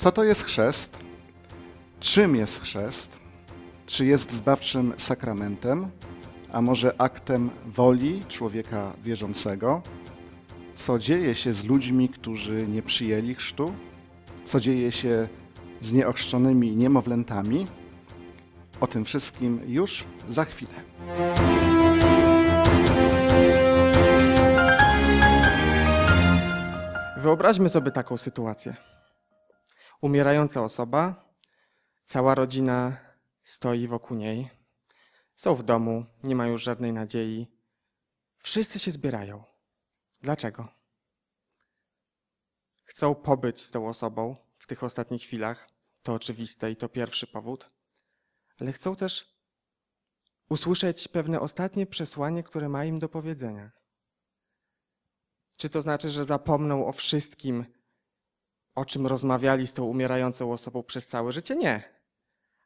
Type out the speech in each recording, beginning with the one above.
Co to jest chrzest? Czym jest chrzest? Czy jest zbawczym sakramentem, a może aktem woli człowieka wierzącego? Co dzieje się z ludźmi, którzy nie przyjęli chrztu? Co dzieje się z nieochrzczonymi niemowlętami? O tym wszystkim już za chwilę. Wyobraźmy sobie taką sytuację umierająca osoba, cała rodzina stoi wokół niej, są w domu, nie mają już żadnej nadziei. Wszyscy się zbierają. Dlaczego? Chcą pobyć z tą osobą w tych ostatnich chwilach, to oczywiste i to pierwszy powód, ale chcą też usłyszeć pewne ostatnie przesłanie, które ma im do powiedzenia. Czy to znaczy, że zapomną o wszystkim, o czym rozmawiali z tą umierającą osobą przez całe życie? Nie.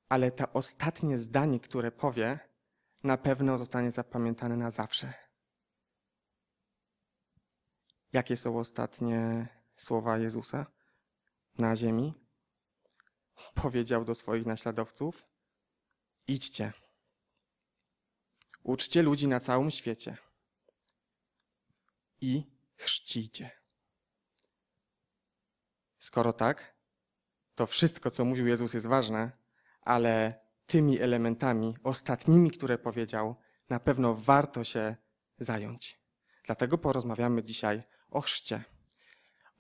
Ale to ostatnie zdanie, które powie, na pewno zostanie zapamiętane na zawsze. Jakie są ostatnie słowa Jezusa na ziemi? Powiedział do swoich naśladowców: Idźcie. Uczcie ludzi na całym świecie i chrzcijcie. Skoro tak, to wszystko, co mówił Jezus, jest ważne, ale tymi elementami, ostatnimi, które powiedział, na pewno warto się zająć. Dlatego porozmawiamy dzisiaj o chrzcie.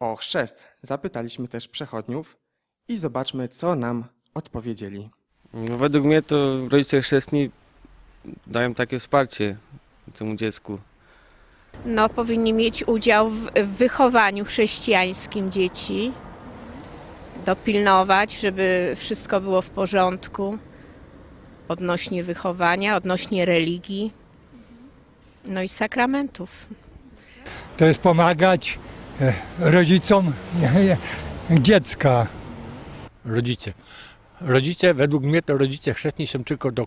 O chrzest zapytaliśmy też przechodniów i zobaczmy, co nam odpowiedzieli. No, według mnie to rodzice chrzestni dają takie wsparcie temu dziecku. No, powinni mieć udział w wychowaniu chrześcijańskim dzieci, dopilnować, żeby wszystko było w porządku odnośnie wychowania, odnośnie religii, no i sakramentów. To jest pomagać e, rodzicom dziecka. Rodzice. Rodzice, według mnie to rodzice chrzestni są tylko do,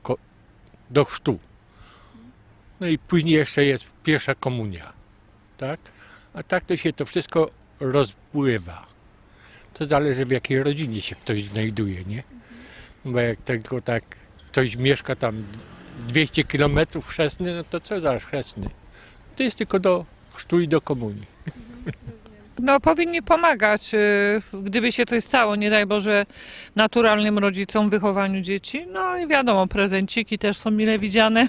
do chrztu. No i później jeszcze jest pierwsza komunia, tak? A tak to się to wszystko rozpływa. To zależy w jakiej rodzinie się ktoś znajduje, nie? Mhm. Bo jak tylko tak ktoś mieszka tam 200 km chrzestny, no to co za chrzestny? To jest tylko do chrztu i do komunii. Mhm, no powinni pomagać, y, gdyby się coś stało, nie daj Boże, naturalnym rodzicom w wychowaniu dzieci. No i wiadomo, prezenciki też są mile widziane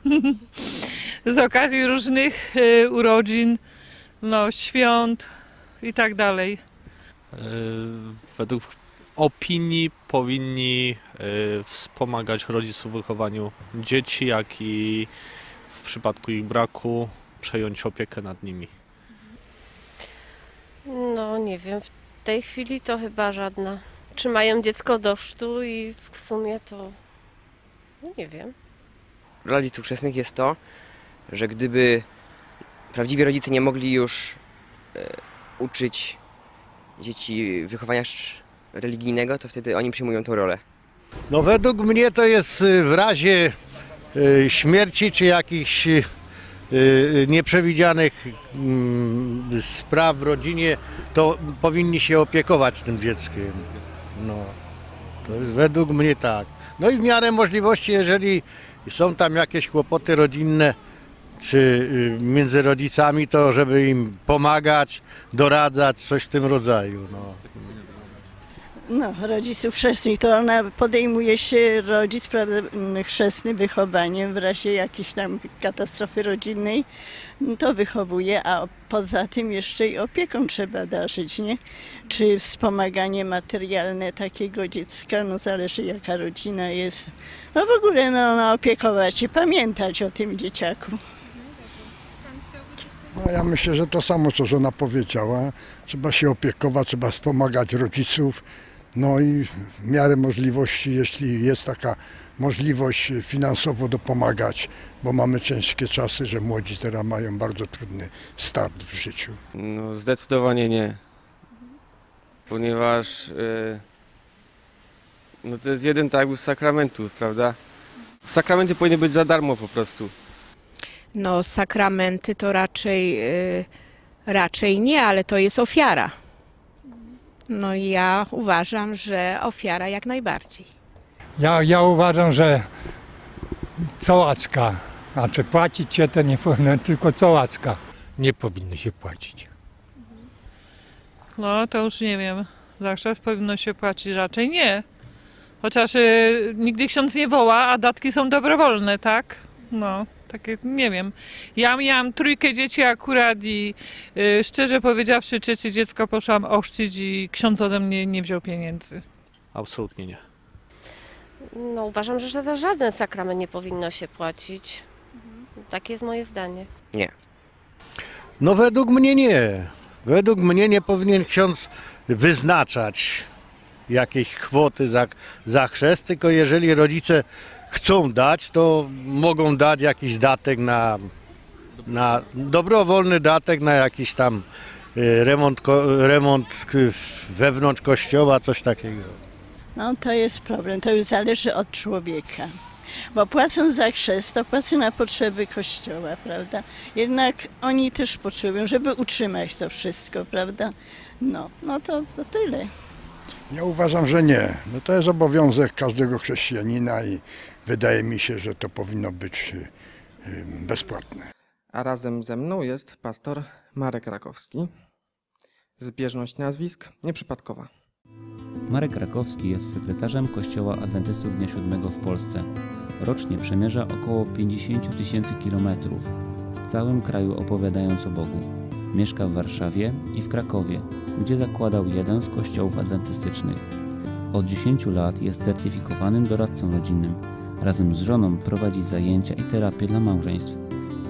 z okazji różnych y, urodzin, no świąt i tak dalej. E, według opinii powinni e, wspomagać rodziców w wychowaniu dzieci, jak i w przypadku ich braku przejąć opiekę nad nimi. No nie wiem, w tej chwili to chyba żadna. mają dziecko do sztu i w sumie to no nie wiem. rodziców wczesnych jest to, że gdyby prawdziwi rodzice nie mogli już e, uczyć dzieci wychowania religijnego, to wtedy oni przyjmują tą rolę. No według mnie to jest y, w razie y, śmierci czy jakichś y, nieprzewidzianych mm, spraw w rodzinie, to powinni się opiekować tym dzieckiem. No, to jest według mnie tak. No i w miarę możliwości, jeżeli są tam jakieś kłopoty rodzinne, czy y, między rodzicami, to żeby im pomagać, doradzać, coś w tym rodzaju. No. No, rodziców chrzestnych, to ona podejmuje się rodzic prawda, chrzestny wychowaniem w razie jakiejś tam katastrofy rodzinnej, no, to wychowuje, a poza tym jeszcze i opieką trzeba darzyć, nie? Czy wspomaganie materialne takiego dziecka, no zależy jaka rodzina jest. No w ogóle no, no opiekować się, pamiętać o tym dzieciaku. No ja myślę, że to samo, co żona powiedziała. Trzeba się opiekować, trzeba wspomagać rodziców. No i w miarę możliwości, jeśli jest taka możliwość finansowo dopomagać, bo mamy ciężkie czasy, że młodzi teraz mają bardzo trudny start w życiu. No zdecydowanie nie, ponieważ yy, no to jest jeden tak z sakramentów, prawda? sakramenty powinny być za darmo po prostu. No, sakramenty to raczej, y, raczej nie, ale to jest ofiara. No i ja uważam, że ofiara jak najbardziej. Ja, ja uważam, że co łaska. Znaczy płacić się to nie powinno, tylko co łaska. Nie powinno się płacić. No to już nie wiem. Zawsze powinno się płacić, raczej nie. Chociaż y, nigdy ksiądz nie woła, a datki są dobrowolne, tak? No. Takie, nie wiem. Ja miałam trójkę dzieci akurat i y, szczerze powiedziawszy, trzecie dziecko poszłam oszczędzić i ksiądz ode mnie nie wziął pieniędzy. Absolutnie nie. No uważam, że za żaden sakrament nie powinno się płacić. Takie jest moje zdanie. Nie. No według mnie nie. Według mnie nie powinien ksiądz wyznaczać jakiejś kwoty za, za chrzest, tylko jeżeli rodzice chcą dać, to mogą dać jakiś datek na, na dobrowolny datek na jakiś tam y, remont, remont wewnątrz kościoła, coś takiego. No to jest problem, to już zależy od człowieka. Bo płacąc za chrzest, to płacą na potrzeby Kościoła, prawda? Jednak oni też potrzebują, żeby utrzymać to wszystko, prawda? No, no to, to tyle. Ja uważam, że nie. No to jest obowiązek każdego chrześcijanina i Wydaje mi się, że to powinno być y, y, bezpłatne. A razem ze mną jest pastor Marek Rakowski. Zbieżność nazwisk nieprzypadkowa. Marek Rakowski jest sekretarzem Kościoła Adwentystów Dnia Siódmego w Polsce. Rocznie przemierza około 50 tysięcy kilometrów, w całym kraju opowiadając o Bogu. Mieszka w Warszawie i w Krakowie, gdzie zakładał jeden z kościołów adwentystycznych. Od 10 lat jest certyfikowanym doradcą rodzinnym Razem z żoną prowadzi zajęcia i terapię dla małżeństw.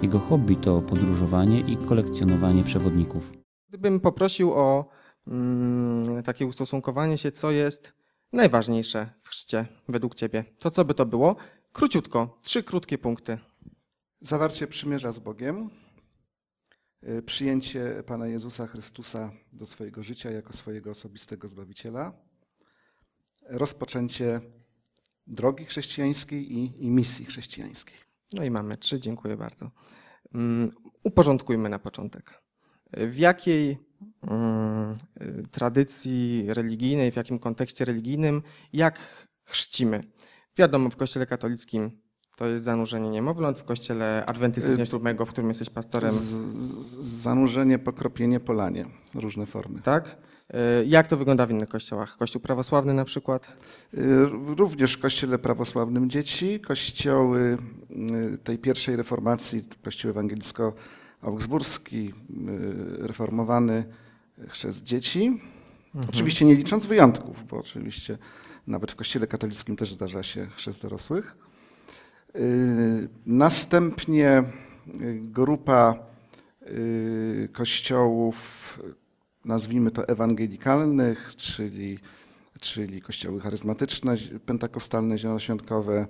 Jego hobby to podróżowanie i kolekcjonowanie przewodników. Gdybym poprosił o mm, takie ustosunkowanie się, co jest najważniejsze w chrzcie według Ciebie, to co by to było? Króciutko, trzy krótkie punkty. Zawarcie przymierza z Bogiem, y, przyjęcie Pana Jezusa Chrystusa do swojego życia jako swojego osobistego Zbawiciela, rozpoczęcie drogi chrześcijańskiej i, i misji chrześcijańskiej. No i mamy trzy, dziękuję bardzo. Um, uporządkujmy na początek. W jakiej um, tradycji religijnej, w jakim kontekście religijnym, jak chrzcimy? Wiadomo, w Kościele katolickim to jest zanurzenie niemowląt w kościele adwentystycznym y, ślubnego, w którym jesteś pastorem. Z, z, zanurzenie, pokropienie, polanie. Różne formy. Tak? E, jak to wygląda w innych kościołach? Kościół prawosławny na przykład? E, również w kościele prawosławnym dzieci, kościoły e, tej pierwszej reformacji, kościół ewangelicko-augsburski, reformowany chrzest dzieci. Mhm. Oczywiście nie licząc wyjątków, bo oczywiście nawet w kościele katolickim też zdarza się chrzest dorosłych. Następnie grupa kościołów nazwijmy to ewangelikalnych, czyli, czyli kościoły charyzmatyczne, pentakostalne, zielonoświątkowe,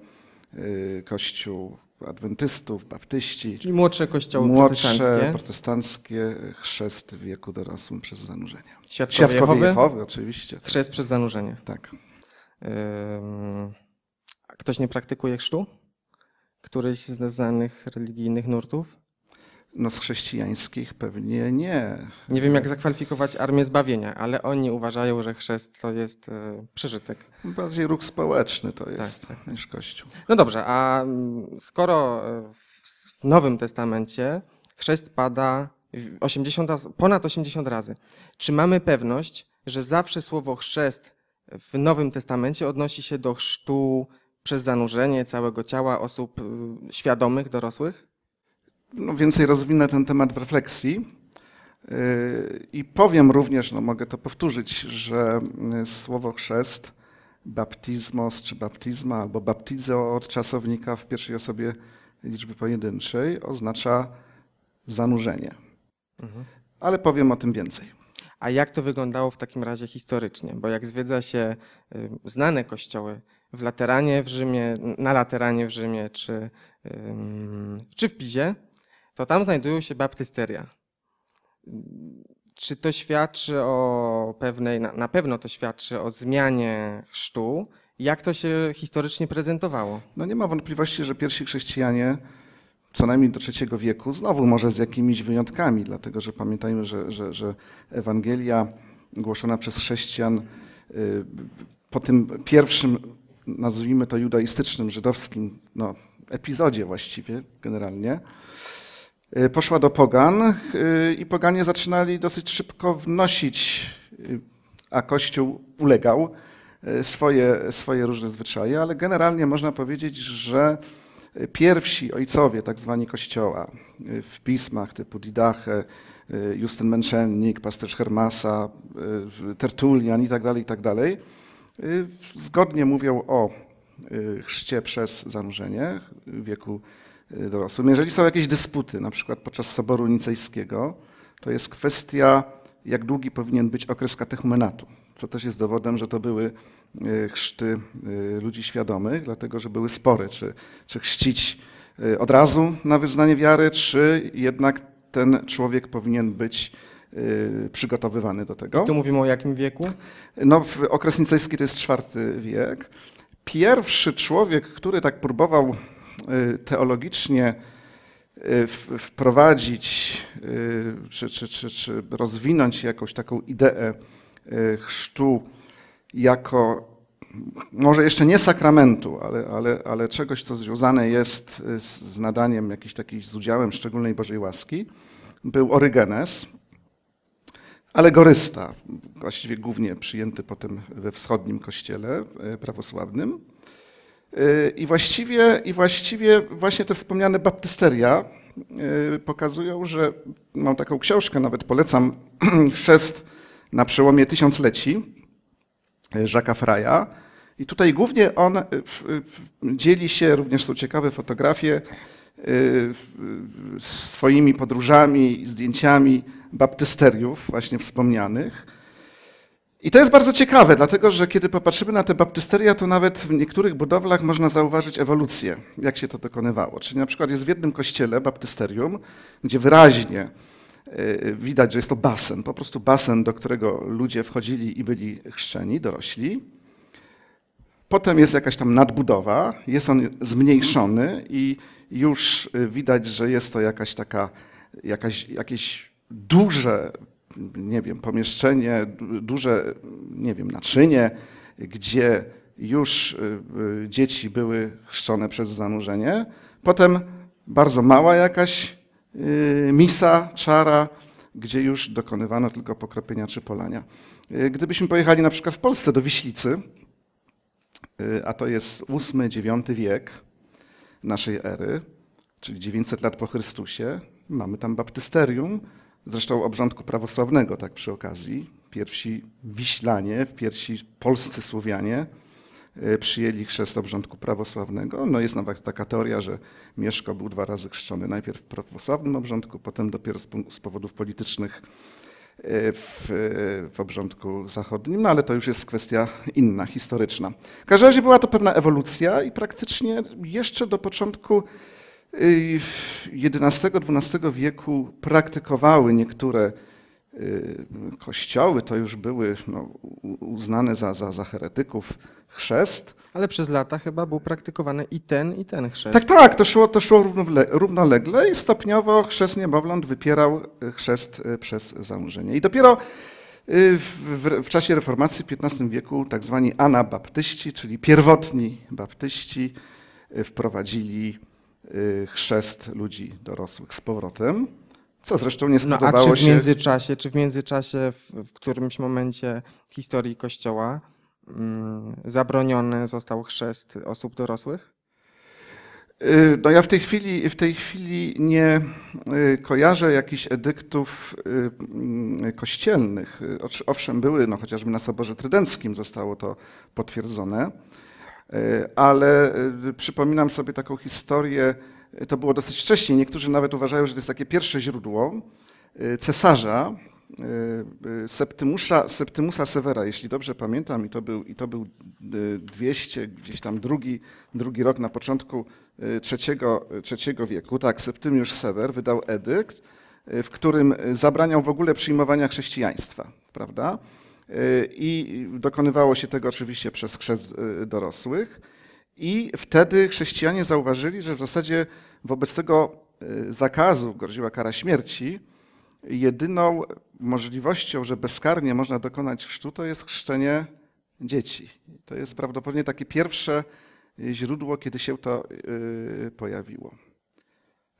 y, kościół adwentystów, baptyści. Czyli młodsze kościoły młodsze protestanckie. protestanckie chrzest w wieku dorosłym przez zanurzenie. Świadkowie, Świadkowie Jehowy, Jehowy oczywiście. Tak. Chrzest przez zanurzenie. Tak. ktoś nie praktykuje chrztu? Któryś z znanych religijnych nurtów? No z chrześcijańskich pewnie nie. Nie wiem, jak zakwalifikować Armię Zbawienia, ale oni uważają, że chrzest to jest e, przeżytek. Bardziej ruch społeczny to tak, jest tak, tak. niż Kościół. No dobrze, a mm, skoro e, w Nowym Testamencie chrzest pada 80, ponad 80 razy, czy mamy pewność, że zawsze słowo chrzest w Nowym Testamencie odnosi się do chrztu przez zanurzenie całego ciała osób y, świadomych, dorosłych? no więcej rozwinę ten temat w refleksji. Y, I powiem również, no mogę to powtórzyć, że y, słowo chrzest, baptizmos czy baptizma albo baptizo od czasownika w pierwszej osobie liczby pojedynczej oznacza zanurzenie. Mhm. Ale powiem o tym więcej. A jak to wyglądało w takim razie historycznie? Bo jak zwiedza się y, znane kościoły w Lateranie w Rzymie, na Lateranie w Rzymie czy, czy w Pizie, to tam znajdują się baptysteria. Czy to świadczy o pewnej, na pewno to świadczy o zmianie chrztu, jak to się historycznie prezentowało? No nie ma wątpliwości, że pierwsi chrześcijanie, co najmniej do III wieku, znowu może z jakimiś wyjątkami, dlatego że pamiętajmy, że, że, że Ewangelia głoszona przez chrześcijan y, po tym pierwszym, nazwijmy to judaistycznym, żydowskim no, epizodzie właściwie generalnie, Y, poszła do Pogan y, i Poganie zaczynali dosyć szybko wnosić, y, a Kościół ulegał swoje, swoje różne zwyczaje, ale generalnie można powiedzieć, że pierwsi ojcowie, tak zwani Kościoła, w pismach typu Didache, Justyn Męczennik, pasterz Hermasa, Tertulian tak itd., tak zgodnie mówią o chrzcie przez zanurzenie w wieku Y, dorosłym. Jeżeli są jakieś dysputy, na przykład podczas Soboru Nicejskiego, to jest kwestia, jak długi powinien być okres katechumenatu, co też jest dowodem, że to były y, chrzty y, ludzi świadomych, dlatego że były spory, czy, czy chrzcić od razu na wyznanie wiary, czy jednak ten człowiek powinien być przygotowywany do tego. I tu mówimy o jakim wieku? No, w okres nicejski to jest czwarty wiek. Pierwszy człowiek, który tak próbował Y, teologicznie y, wprowadzić y, czy, czy, czy, czy rozwinąć jakąś taką ideę chrztu jako może jeszcze nie sakramentu, ale, ale, ale czegoś, co związane jest z, z nadaniem jakiś taki, z udziałem szczególnej Bożej łaski, był Orygenes, alegorysta, właściwie głównie przyjęty potem we wschodnim kościele prawosławnym, i właściwie, I właściwie właśnie te wspomniane baptysteria y, pokazują, że mam taką książkę, nawet polecam, Chrzest na przełomie tysiącleci y, Jacques'a Fraja. I tutaj głównie on y, dzieli się, również są ciekawe fotografie, swoimi podróżami, zdjęciami baptysteriów właśnie wspomnianych. I to jest bardzo ciekawe, dlatego że kiedy popatrzymy na te baptysteria, to nawet w niektórych budowlach można zauważyć ewolucję, jak się to dokonywało. Czyli na przykład jest w jednym kościele baptysterium, gdzie wyraźnie y, widać, że jest to basen, po prostu basen, do którego ludzie wchodzili i byli chrzczeni, dorośli. Potem jest jakaś tam nadbudowa, jest on zmniejszony i już y, widać, że jest to jakaś taka, jakaś, jakieś duże nie wiem, pomieszczenie, duże, nie wiem, naczynie, gdzie już y, y, dzieci były chrzczone przez zanurzenie. Potem bardzo mała jakaś y, misa, czara, gdzie już dokonywano tylko pokropienia czy polania. Gdybyśmy pojechali na przykład w Polsce do Wiślicy, a to jest ósmy dziewiąty wiek naszej ery, czyli 900 lat po Chrystusie, mamy tam baptysterium, zresztą obrządku prawosławnego, tak przy okazji. Pierwsi Wiślanie, pierwsi polscy Słowianie e, przyjęli chrzest obrządku prawosławnego. No jest nawet taka teoria, że Mieszko był dwa razy chrzczony, najpierw w prawosławnym obrządku, potem dopiero z powodów politycznych e, w, e, w obrządku zachodnim, no ale to już jest kwestia inna, historyczna. W każdym razie była to pewna ewolucja i praktycznie jeszcze do początku XI-XII y, wieku praktykowały niektóre y, kościoły, to już były no, uznane za, za, za heretyków chrzest. Ale przez lata chyba był praktykowany i ten, i ten chrzest. Tak, tak, to szło, to szło równolegle i stopniowo chrzest niemowląt wypierał y, chrzest przez założenie. I dopiero w, w, czasie reformacji w XV wieku tak zwani anabaptyści, czyli pierwotni baptyści, wprowadzili Y, chrzest ludzi dorosłych z powrotem. Co zresztą nie spodobało no, a czy w międzyczasie, Czy w międzyczasie, w, w którymś momencie historii Kościoła mm, zabroniony został chrzest osób dorosłych? Y, no ja w tej chwili, w tej chwili nie y, kojarzę jakichś edyktów kościelnych. Owszem, były, no chociażby na Soborze Trydenckim zostało to potwierdzone. E, ale e, przypominam sobie taką historię, e, to było dosyć wcześniej, niektórzy nawet uważają, że to jest takie pierwsze źródło cesarza, Septymusza, Septymusa Severa, jeśli dobrze pamiętam, i to był, i to był 200, gdzieś tam drugi, drugi rok na początku trzeciego, trzeciego wieku. Tak, Septymiusz Sever wydał edykt, w którym zabraniał w ogóle przyjmowania chrześcijaństwa, prawda? Y, i dokonywało się tego oczywiście przez chrzest y, dorosłych. I wtedy chrześcijanie zauważyli, że w zasadzie wobec tego y, zakazu groziła kara śmierci. Jedyną możliwością, że bezkarnie można dokonać chrztu, to jest chrzczenie dzieci. To jest prawdopodobnie takie pierwsze źródło, kiedy się to pojawiło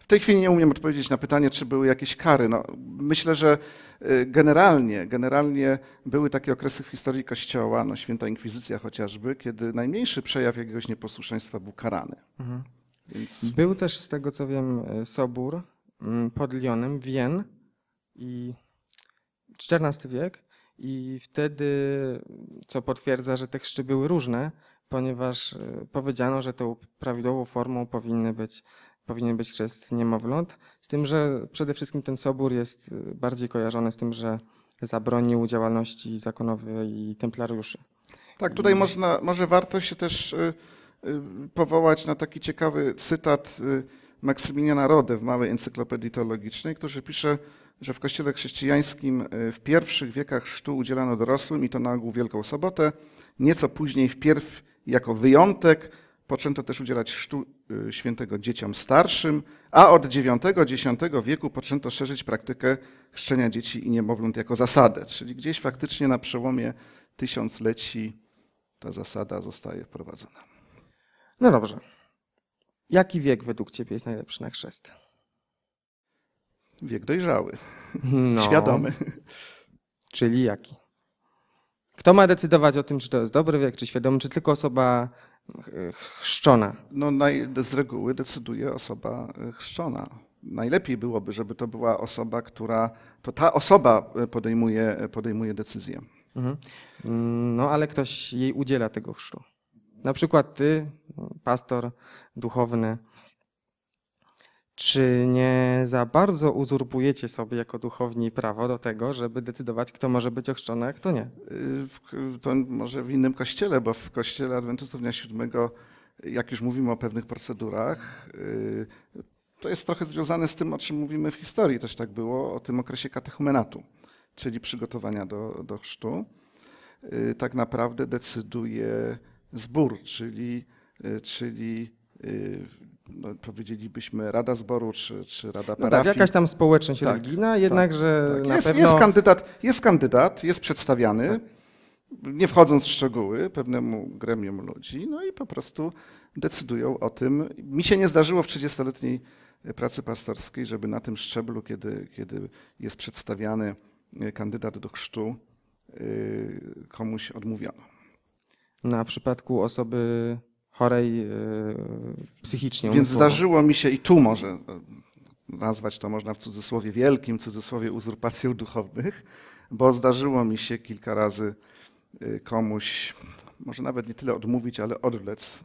tej chwili nie umiem odpowiedzieć na pytanie, czy były jakieś kary. No, myślę, że y, generalnie, generalnie były takie okresy w historii Kościoła, no, święta inkwizycja chociażby, kiedy najmniejszy przejaw jakiegoś nieposłuszeństwa był karany. Mhm. Więc... Był też, z tego co wiem, e, Sobór mm, pod Lyonem, Wien i XIV wiek. I wtedy, co potwierdza, że te chrzczy były różne, ponieważ e, powiedziano, że tą prawidłową formą powinny być powinien być chrzest niemowląt, z tym, że przede wszystkim ten sobór jest y, bardziej kojarzony z tym, że zabronił działalności zakonowej i templariuszy. Tak, tutaj I... Mm. można, może warto się też y, y, powołać na taki ciekawy cytat Maksymiliana Rode w Małej Encyklopedii Teologicznej, który pisze, że w kościele chrześcijańskim w pierwszych wiekach chrztu udzielano dorosłym i to na ogół Wielką Sobotę, nieco później wpierw jako wyjątek, Poczęto też udzielać sztu y, świętego dzieciom starszym, a od IX-X wieku poczęto szerzyć praktykę chrzczenia dzieci i niemowląt jako zasadę. Czyli gdzieś faktycznie na przełomie tysiącleci ta zasada zostaje wprowadzona. No dobrze. Jaki wiek według Ciebie jest najlepszy na chrzest? Wiek dojrzały, no. świadomy. Czyli jaki? Kto ma decydować o tym, czy to jest dobry wiek, czy świadomy, czy tylko osoba chrzczona? No, naj, z reguły decyduje osoba e, chrzczona. Najlepiej byłoby, żeby to była osoba, która, to ta osoba e, podejmuje, e, podejmuje decyzję. Mhm. No ale ktoś jej udziela tego chrztu. Na przykład ty, pastor duchowny, czy nie za bardzo uzurpujecie sobie jako duchowni prawo do tego, żeby decydować, kto może być ochrzczony, a kto nie? Y, to może w innym kościele, bo w kościele Adwentystów Dnia Siódmego, jak już mówimy o pewnych procedurach, y, to jest trochę związane z tym, o czym mówimy w historii, też tak było, o tym okresie katechumenatu, czyli przygotowania do, do chrztu. Y, tak naprawdę decyduje zbór, czyli, czyli no, powiedzielibyśmy Rada Zboru czy, czy Rada Parafii. No tak, jakaś tam społeczność tak, religijna, tak, jednakże tak, tak. Jest, pewno... jest, kandydat, jest kandydat, jest przedstawiany, tak. nie wchodząc w szczegóły, pewnemu gremium ludzi, no i po prostu decydują o tym. Mi się nie zdarzyło w 30-letniej pracy pastorskiej, żeby na tym szczeblu, kiedy, kiedy jest przedstawiany kandydat do chrztu, y, komuś odmówiono. Na no, przypadku osoby chorej e, psychicznie. Więc zdarzyło mi się i tu może e, nazwać to można w cudzysłowie wielkim, cudzysłowie uzurpacją duchownych, bo zdarzyło mi się kilka razy e, komuś, może nawet nie tyle odmówić, ale odwlec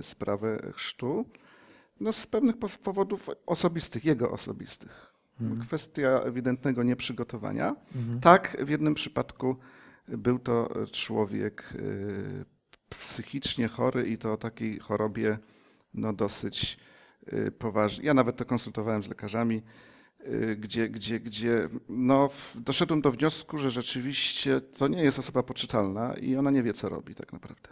sprawę chrztu. No z pewnych powodów osobistych, jego osobistych. Mhm. Kwestia ewidentnego nieprzygotowania. Mhm. Tak, w jednym przypadku był to człowiek psychicznie chory i to o takiej chorobie no dosyć y, poważnej. Ja nawet to konsultowałem z lekarzami, y, gdzie, gdzie, gdzie no, doszedłem do wniosku, że rzeczywiście to nie jest osoba poczytalna i ona nie wie, co robi tak naprawdę.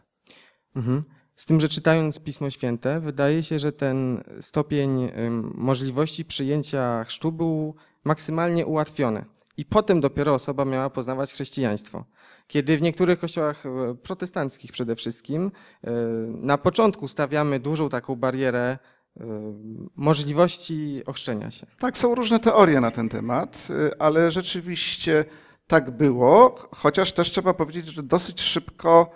Mhm. Z tym, że czytając Pismo Święte, wydaje się, że ten stopień możliwości przyjęcia chrztu był maksymalnie ułatwiony. I potem dopiero osoba miała poznawać chrześcijaństwo. Kiedy w niektórych kościołach e, protestanckich przede wszystkim e, na początku stawiamy dużą taką barierę e, możliwości ochrzczenia się. Tak, są różne teorie na ten temat, ale rzeczywiście tak było, chociaż też trzeba powiedzieć, że dosyć szybko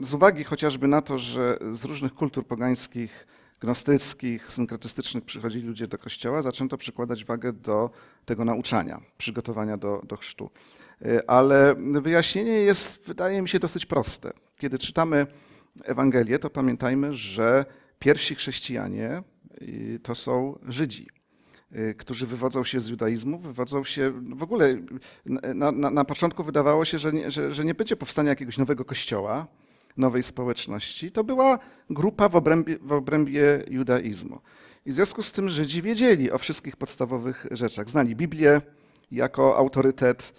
z uwagi chociażby na to, że z różnych kultur pogańskich, gnostyckich, synkretystycznych przychodzili ludzie do kościoła, zaczęto przykładać wagę do tego nauczania, przygotowania do, do chrztu. E, ale wyjaśnienie jest, wydaje mi się, dosyć proste. Kiedy czytamy Ewangelię, to pamiętajmy, że pierwsi chrześcijanie to są Żydzi e, którzy wywodzą się z judaizmu, wywodzą się w ogóle. Na, na, na początku wydawało się, że nie, że, że nie, będzie powstania jakiegoś nowego kościoła, nowej społeczności. To była grupa w obrębie, w obrębie judaizmu. I w związku z tym Żydzi wiedzieli o wszystkich podstawowych rzeczach. Znali Biblię jako autorytet,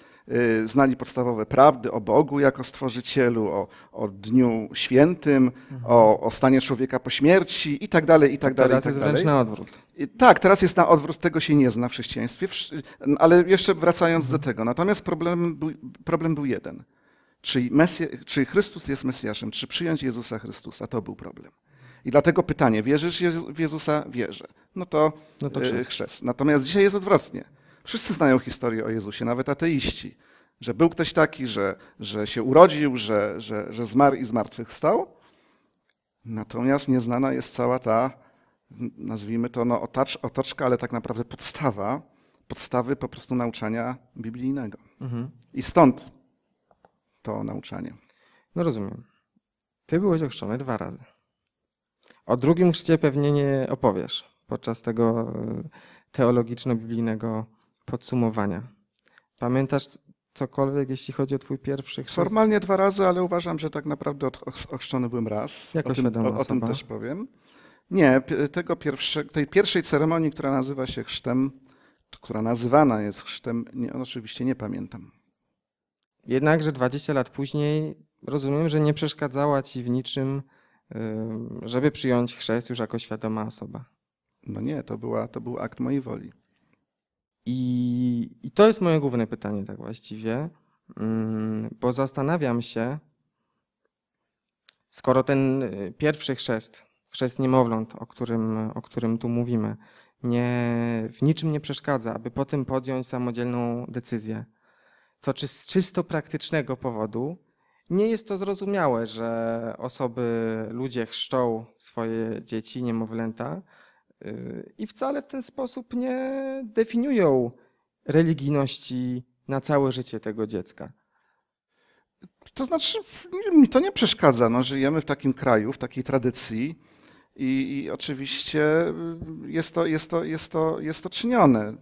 Y, znali podstawowe prawdy o Bogu jako stworzycielu, o, o dniu świętym, mhm. o, o, stanie człowieka po śmierci i tak dalej, i tak dalej. Teraz tak jest dalej. wręcz na odwrót. I, tak, teraz jest na odwrót, tego się nie zna w chrześcijaństwie, ale jeszcze wracając mhm. do tego. Natomiast problem był, problem był jeden. Czy, Mesja, czy Chrystus jest Mesjaszem, czy przyjąć Jezusa Chrystusa, to był problem. I dlatego pytanie, wierzysz w Jezusa? Wierzę. No to, no to y, chrzest. chrzest. Natomiast dzisiaj jest odwrotnie. Wszyscy znają historię o Jezusie, nawet ateiści, że był ktoś taki, że, że się urodził, że, że, że zmarł i zmartwychwstał. Natomiast nieznana jest cała ta, nazwijmy to, no, otacz, otoczka, ale tak naprawdę podstawa, podstawy po prostu nauczania biblijnego. Mhm. I stąd to nauczanie. No rozumiem. Ty byłeś ochrzczony dwa razy. O drugim chrzcie pewnie nie opowiesz podczas tego e, teologiczno-biblijnego podsumowania. Pamiętasz cokolwiek, jeśli chodzi o twój pierwszy chrzest? Formalnie dwa razy, ale uważam, że tak naprawdę ochrzczony byłem raz. Jako o tym, o, o tym też powiem. Nie, tego pierwsze, tej pierwszej ceremonii, która nazywa się chrztem, która nazywana jest chrztem, nie, oczywiście nie pamiętam. Jednakże 20 lat później rozumiem, że nie przeszkadzała ci w niczym, żeby przyjąć chrzest już jako świadoma osoba. No nie, to, była, to był akt mojej woli. I, I, to jest moje główne pytanie, tak właściwie, mm, bo zastanawiam się, skoro ten y, pierwszy chrzest, chrzest niemowląt, o którym, o którym tu mówimy, nie, w niczym nie przeszkadza, aby potem podjąć samodzielną decyzję, to czy z czysto praktycznego powodu nie jest to zrozumiałe, że osoby, ludzie chrzczą swoje dzieci, niemowlęta, i wcale w ten sposób nie definiują religijności na całe życie tego dziecka. To znaczy, mi to nie przeszkadza. No, żyjemy w takim kraju, w takiej tradycji i, i oczywiście y, jest to, jest, to, jest, to, jest to czynione.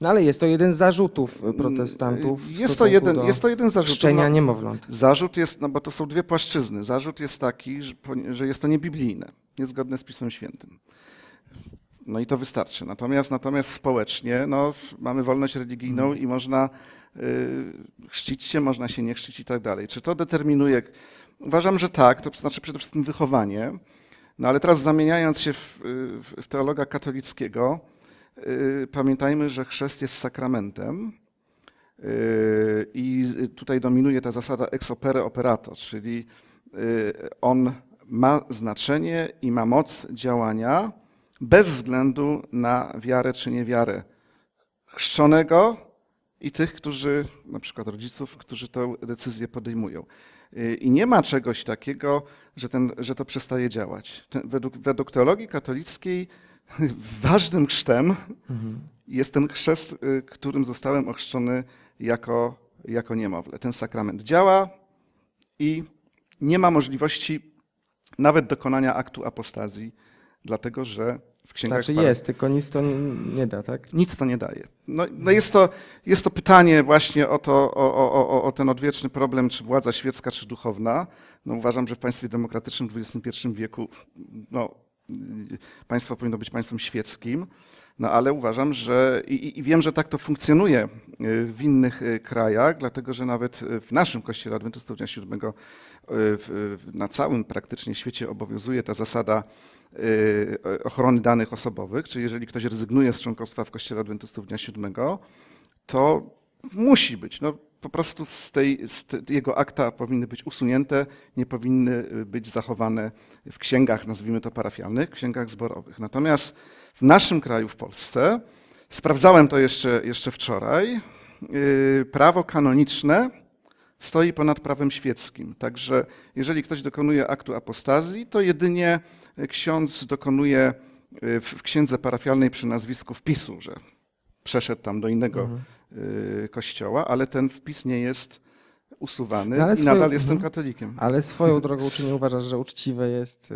No ale jest to jeden z zarzutów protestantów. Jest to jeden, do jest to jeden zarzut. no, niemowląt. Zarzut jest, no bo to są dwie płaszczyzny. Zarzut jest taki, że, że jest to niebiblijne, niezgodne z Pismem Świętym. No i to wystarczy. Natomiast, natomiast społecznie no, mamy wolność religijną mhm. i można y, chrzcić się, można się nie chrzcić i tak dalej. Czy to determinuje? Uważam, że tak, to znaczy przede wszystkim wychowanie. No ale teraz zamieniając się w, w, teologa katolickiego, y, pamiętajmy, że chrzest jest sakramentem y, i tutaj dominuje ta zasada ex opere operato, czyli y, on ma znaczenie i ma moc działania, bez względu na wiarę czy niewiarę chrzczonego i tych, którzy, na przykład rodziców, którzy tę decyzję podejmują. I nie ma czegoś takiego, że, ten, że to przestaje działać. Ten, według, według, teologii katolickiej ważnym chrztem mhm. jest ten chrzest, y, którym zostałem ochrzczony jako, jako niemowlę. Ten sakrament działa i nie ma możliwości nawet dokonania aktu apostazji, dlatego że w księgach. Znaczy jest, tylko nic to nie da, tak? Nic to nie daje. No, no jest, to, jest to pytanie właśnie o, to, o, o, o, o ten odwieczny problem, czy władza świecka, czy duchowna. No, uważam, że w państwie demokratycznym w XXI wieku no, państwo powinno być państwem świeckim. No ale uważam, że i, i, wiem, że tak to funkcjonuje y, w innych y, krajach, dlatego że nawet y, w naszym kościele Adwentystów Dnia Siódmego na całym praktycznie świecie obowiązuje ta zasada Y, ochrony danych osobowych, czyli jeżeli ktoś rezygnuje z członkostwa w Kościele Adwentystów Dnia Siódmego, to musi być. No, po prostu z, tej, z jego akta powinny być usunięte, nie powinny y, być zachowane w księgach, nazwijmy to parafialnych, księgach zborowych. Natomiast w naszym kraju, w Polsce, sprawdzałem to jeszcze, jeszcze wczoraj, y, prawo kanoniczne stoi ponad prawem świeckim. Także jeżeli ktoś dokonuje aktu apostazji, to jedynie e, ksiądz dokonuje e, w księdze parafialnej przy nazwisku wpisu, że przeszedł tam do innego mhm. E, kościoła, ale ten wpis nie jest usuwany no, i swoją, nadal jestem mhm. katolikiem. Ale swoją drogą, czy nie uważasz, że uczciwe jest,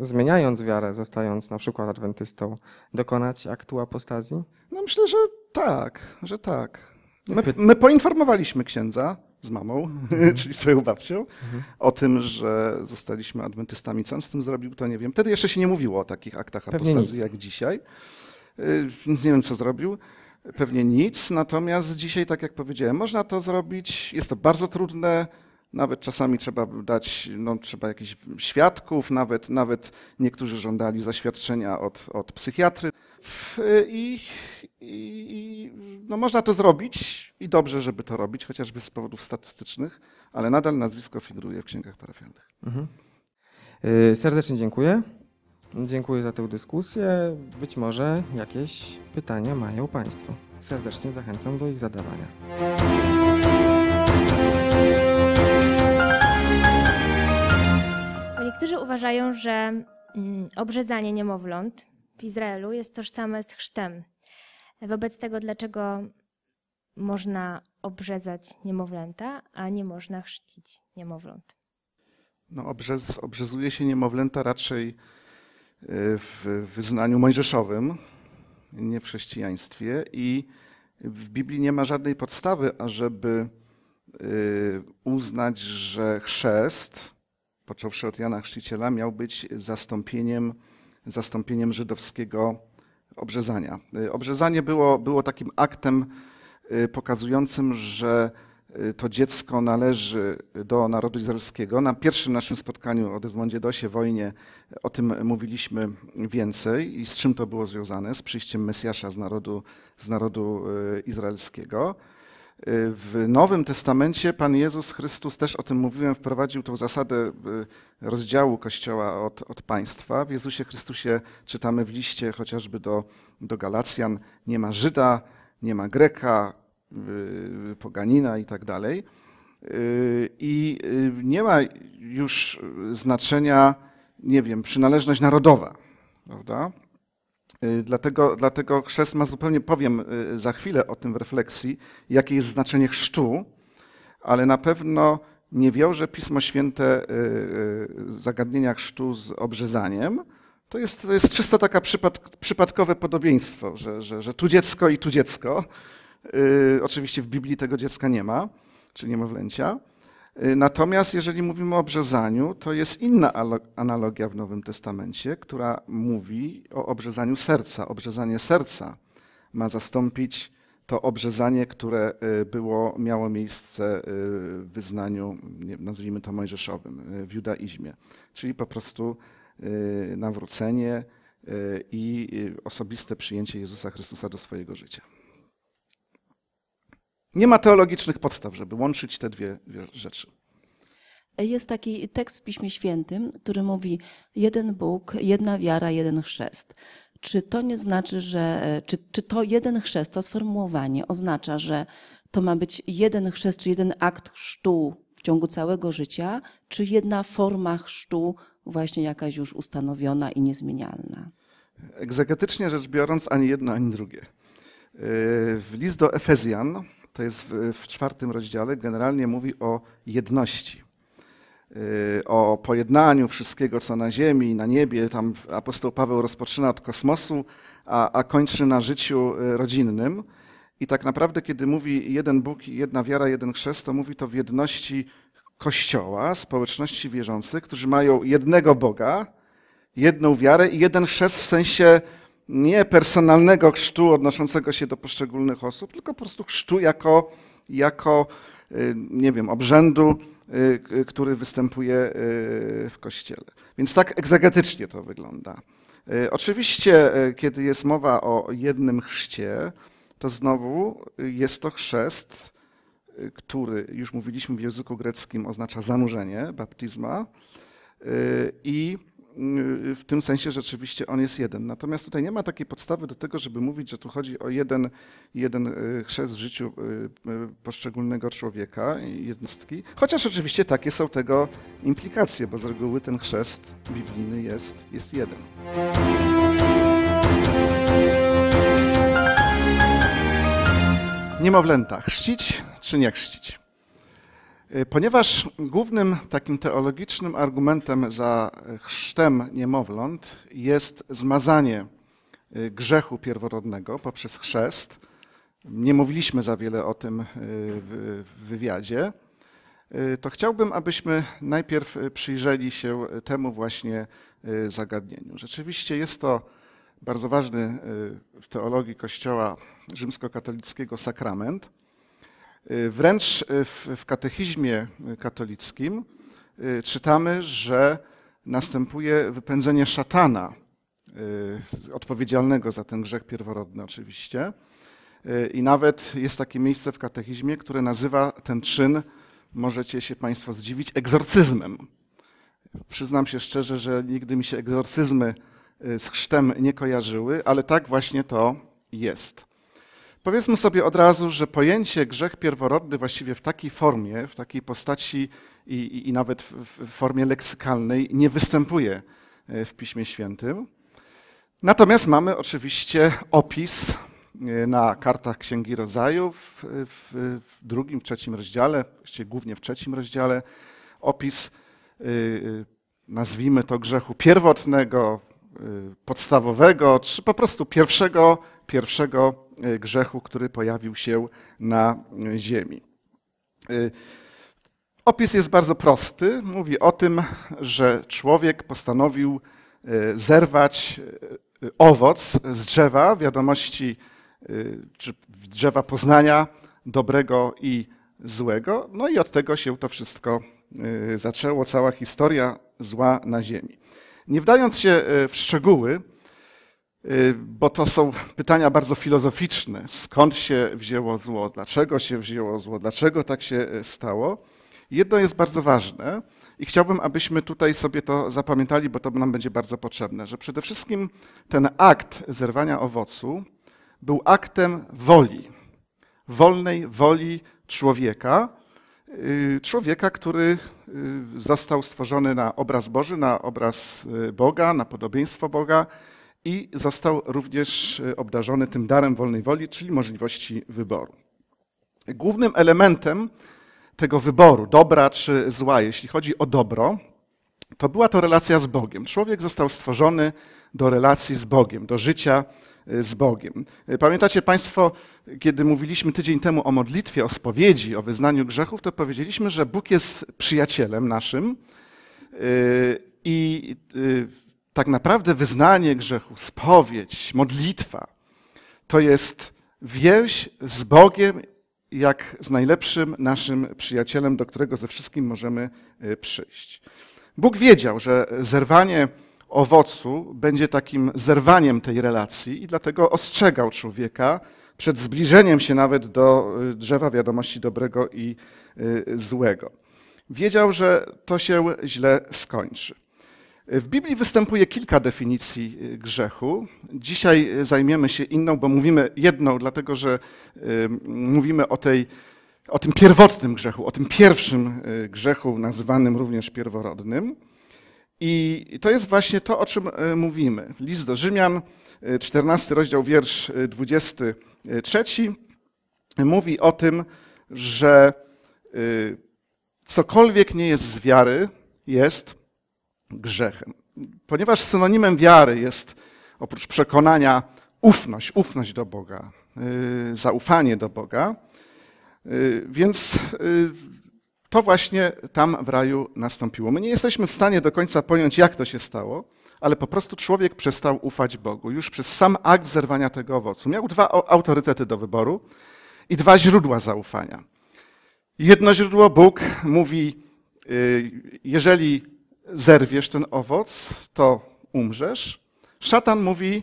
zmieniając wiarę, zostając na przykład adwentystą, dokonać aktu apostazji? No myślę, że tak, że tak. My, my poinformowaliśmy księdza z mamą, mhm. czyli swoją babcią, mhm. o tym, że zostaliśmy adwentystami. Co on z tym zrobił, to nie wiem. Wtedy jeszcze się nie mówiło o takich aktach Pewnie apostazji jak dzisiaj. Y, nie wiem, co zrobił. Pewnie nic. Natomiast dzisiaj, tak jak powiedziałem, można to zrobić. Jest to bardzo trudne nawet czasami trzeba dać, no, trzeba jakichś świadków, nawet, nawet niektórzy żądali zaświadczenia od, od psychiatry. I, i no, można to zrobić i dobrze, żeby to robić, chociażby z powodów statystycznych, ale nadal nazwisko figuruje w księgach parafialnych. Mhm. Y, serdecznie dziękuję. Dziękuję za tę dyskusję. Być może jakieś pytania mają Państwo. Serdecznie zachęcam do ich zadawania. Niektórzy uważają, że mm, obrzezanie niemowląt w Izraelu jest tożsame z chrztem. Wobec tego, dlaczego można obrzezać niemowlęta, a nie można chrzcić niemowląt? No, obrzez, obrzezuje się niemowlęta raczej e, w wyznaniu mojżeszowym, nie w chrześcijaństwie. I w Biblii nie ma żadnej podstawy, ażeby e, uznać, że chrzest począwszy od Jana Chrzciciela, miał być zastąpieniem, zastąpieniem żydowskiego obrzezania. Y, obrzezanie było, było takim aktem y, pokazującym, że y, to dziecko należy do narodu izraelskiego. Na pierwszym naszym spotkaniu o Desmondzie Dosie, wojnie, o tym mówiliśmy więcej i z czym to było związane, z przyjściem Mesjasza z narodu, z narodu izraelskiego. W Nowym Testamencie Pan Jezus Chrystus, też o tym mówiłem, wprowadził tą zasadę e, rozdziału Kościoła od, od, państwa. W Jezusie Chrystusie czytamy w liście chociażby do, do Galacjan, nie ma Żyda, nie ma Greka, e, poganina i tak dalej. E, I nie ma już znaczenia, nie wiem, przynależność narodowa, prawda? Y, dlatego, dlatego chrzest ma zupełnie, powiem y, za chwilę o tym w refleksji, jakie jest znaczenie chrztu, ale na pewno nie wiąże Pismo Święte y, zagadnienia chrztu z obrzezaniem. To jest, to jest czysto taka przypad, przypadkowe podobieństwo, że, że, że tu dziecko i tu dziecko. Oczywiście w Biblii tego dziecka nie ma, czy niemowlęcia. Y, natomiast jeżeli mówimy o obrzezaniu, to jest inna analogia w Nowym Testamencie, która mówi o obrzezaniu serca. Obrzezanie serca ma zastąpić to obrzezanie, które y, było, miało miejsce y, w wyznaniu, nazwijmy to mojżeszowym, w judaizmie. Czyli po prostu nawrócenie i osobiste przyjęcie Jezusa Chrystusa do swojego życia. Nie ma teologicznych podstaw, żeby łączyć te dwie, rzeczy. Jest taki tekst w Piśmie Świętym, który mówi: Jeden Bóg, jedna wiara, jeden chrzest. Czy to nie znaczy, że. Czy, czy to jeden chrzest, to sformułowanie oznacza, że to ma być jeden chrzest, czy jeden akt chrztu w ciągu całego życia, czy jedna forma chrztu, właśnie jakaś już ustanowiona i niezmienialna? Egzegetycznie rzecz biorąc, ani jedno, ani drugie. Yy, w list do Efezjan to jest w, w czwartym rozdziale, generalnie mówi o jedności y, o pojednaniu wszystkiego, co na ziemi, na niebie. Tam apostoł Paweł rozpoczyna od kosmosu, a, a, kończy na życiu y, rodzinnym. I tak naprawdę, kiedy mówi jeden Bóg, jedna wiara, jeden chrzest, to mówi to w jedności Kościoła, społeczności wierzących, którzy mają jednego Boga, jedną wiarę i jeden chrzest w sensie nie personalnego chrztu odnoszącego się do poszczególnych osób, tylko po prostu chrztu jako, jako y, nie wiem, obrzędu, y, który występuje y, w kościele. Więc tak egzegetycznie to wygląda. Oczywiście, kiedy jest mowa o jednym chrzcie, to znowu jest to chrzest, który już mówiliśmy w języku greckim oznacza zanurzenie, baptizma. I Y, w tym sensie rzeczywiście on jest jeden. Natomiast tutaj nie ma takiej podstawy do tego, żeby mówić, że tu chodzi o jeden, jeden y, chrzest w życiu y, poszczególnego człowieka, jednostki. Chociaż oczywiście takie są tego implikacje, bo z reguły ten chrzest biblijny jest, jest jeden. Niemowlęta, chrzcić czy nie chrzcić? Y, ponieważ głównym takim teologicznym argumentem za e, chrztem niemowląt jest zmazanie y, grzechu pierworodnego poprzez chrzest, nie mówiliśmy za wiele o tym y, w wywiadzie, to chciałbym, abyśmy najpierw przyjrzeli się temu właśnie zagadnieniu. Rzeczywiście jest to bardzo ważny w teologii Kościoła rzymskokatolickiego sakrament. Y, wręcz y, w, w katechizmie y, katolickim czytamy, że następuje wypędzenie szatana, odpowiedzialnego za ten grzech pierworodny oczywiście. I nawet jest takie miejsce w katechizmie, które nazywa ten czyn, możecie się Państwo zdziwić, egzorcyzmem. Przyznam się szczerze, że nigdy mi się egzorcyzmy z chrztem nie kojarzyły, ale tak właśnie to jest. Powiedzmy sobie od razu, że pojęcie grzech pierworodny właściwie w takiej formie, w takiej postaci i, i, i nawet w formie leksykalnej nie występuje e, w Piśmie Świętym. Natomiast mamy oczywiście opis e, na kartach Księgi Rodzaju w, e, w, w drugim, trzecim rozdziale, głównie w trzecim rozdziale, opis, nazwijmy to grzechu pierwotnego, podstawowego, czy po prostu pierwszego pierwszego e, grzechu, który pojawił się na e, ziemi. E, opis jest bardzo prosty. Mówi o tym, że człowiek postanowił zerwać owoc z drzewa wiadomości, czy drzewa poznania dobrego i złego. No i od tego się to wszystko zaczęło, cała historia zła na ziemi. Nie wdając się w szczegóły, Y, bo to są pytania bardzo filozoficzne. Skąd się wzięło zło? Dlaczego się wzięło zło? Dlaczego tak się y, stało? Jedno jest bardzo ważne i chciałbym, abyśmy tutaj sobie to zapamiętali, bo to nam będzie bardzo potrzebne, że przede wszystkim ten akt zerwania owocu był aktem woli, wolnej woli człowieka, y, człowieka, który został stworzony na obraz Boży, na obraz Boga, na podobieństwo Boga i został również e, obdarzony tym darem wolnej woli, czyli możliwości wyboru. Głównym elementem tego wyboru, dobra czy zła, jeśli chodzi o dobro, to była to relacja z Bogiem. Człowiek został stworzony do relacji z Bogiem, do życia e, z Bogiem. E, pamiętacie Państwo, kiedy mówiliśmy tydzień temu o modlitwie, o spowiedzi, o wyznaniu grzechów, to powiedzieliśmy, że Bóg jest przyjacielem naszym i tak naprawdę wyznanie grzechu, spowiedź, modlitwa to jest więź z Bogiem jak z najlepszym naszym przyjacielem, do którego ze wszystkim możemy y, przyjść. Bóg wiedział, że zerwanie owocu będzie takim zerwaniem tej relacji i dlatego ostrzegał człowieka przed zbliżeniem się nawet do y, drzewa wiadomości dobrego i y, złego. Wiedział, że to się źle skończy. W Biblii występuje kilka definicji y, grzechu. Dzisiaj y, zajmiemy się inną, bo mówimy jedną, dlatego że y, mówimy o, tej, o tym pierwotnym grzechu, o tym pierwszym grzechu, nazywanym również pierworodnym. I to jest właśnie to, o czym mówimy. List do Rzymian, 14 rozdział, wiersz 23, mówi o tym, że cokolwiek nie jest z wiary, jest grzechem. Ponieważ synonimem wiary jest oprócz przekonania ufność, ufność do Boga, y, zaufanie do Boga, y, więc y, to właśnie tam w raju nastąpiło. My nie jesteśmy w stanie do końca pojąć, jak to się stało, ale po prostu człowiek przestał ufać Bogu już przez sam akt zerwania tego owocu. Miał dwa autorytety do wyboru i dwa źródła zaufania. Jedno źródło Bóg mówi, jeżeli zerwiesz ten owoc, to umrzesz. Szatan mówi,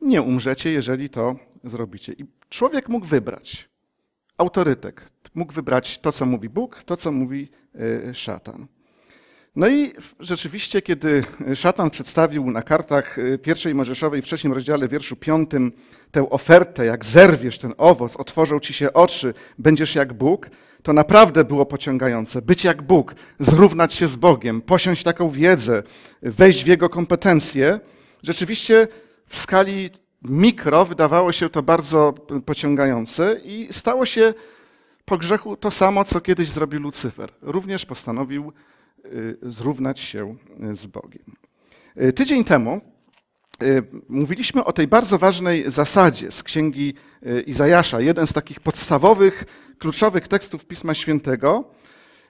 nie umrzecie, jeżeli to zrobicie. I człowiek mógł wybrać autorytek, mógł wybrać to, co mówi Bóg, to, co mówi y, szatan. No i rzeczywiście, kiedy szatan przedstawił na kartach y, pierwszej Mojżeszowej w trzecim rozdziale wierszu piątym tę ofertę, jak zerwiesz ten owoc, otworzą ci się oczy, będziesz jak Bóg, to naprawdę było pociągające. Być jak Bóg, zrównać się z Bogiem, posiąść taką wiedzę, wejść w Jego kompetencje. Rzeczywiście w skali mikro wydawało się to bardzo pociągające i stało się po grzechu to samo, co kiedyś zrobił Lucyfer. Również postanowił Y, zrównać się y, z Bogiem. Y, tydzień temu mówiliśmy o tej bardzo ważnej zasadzie z księgi Izajasza, jeden z takich podstawowych, kluczowych tekstów Pisma Świętego,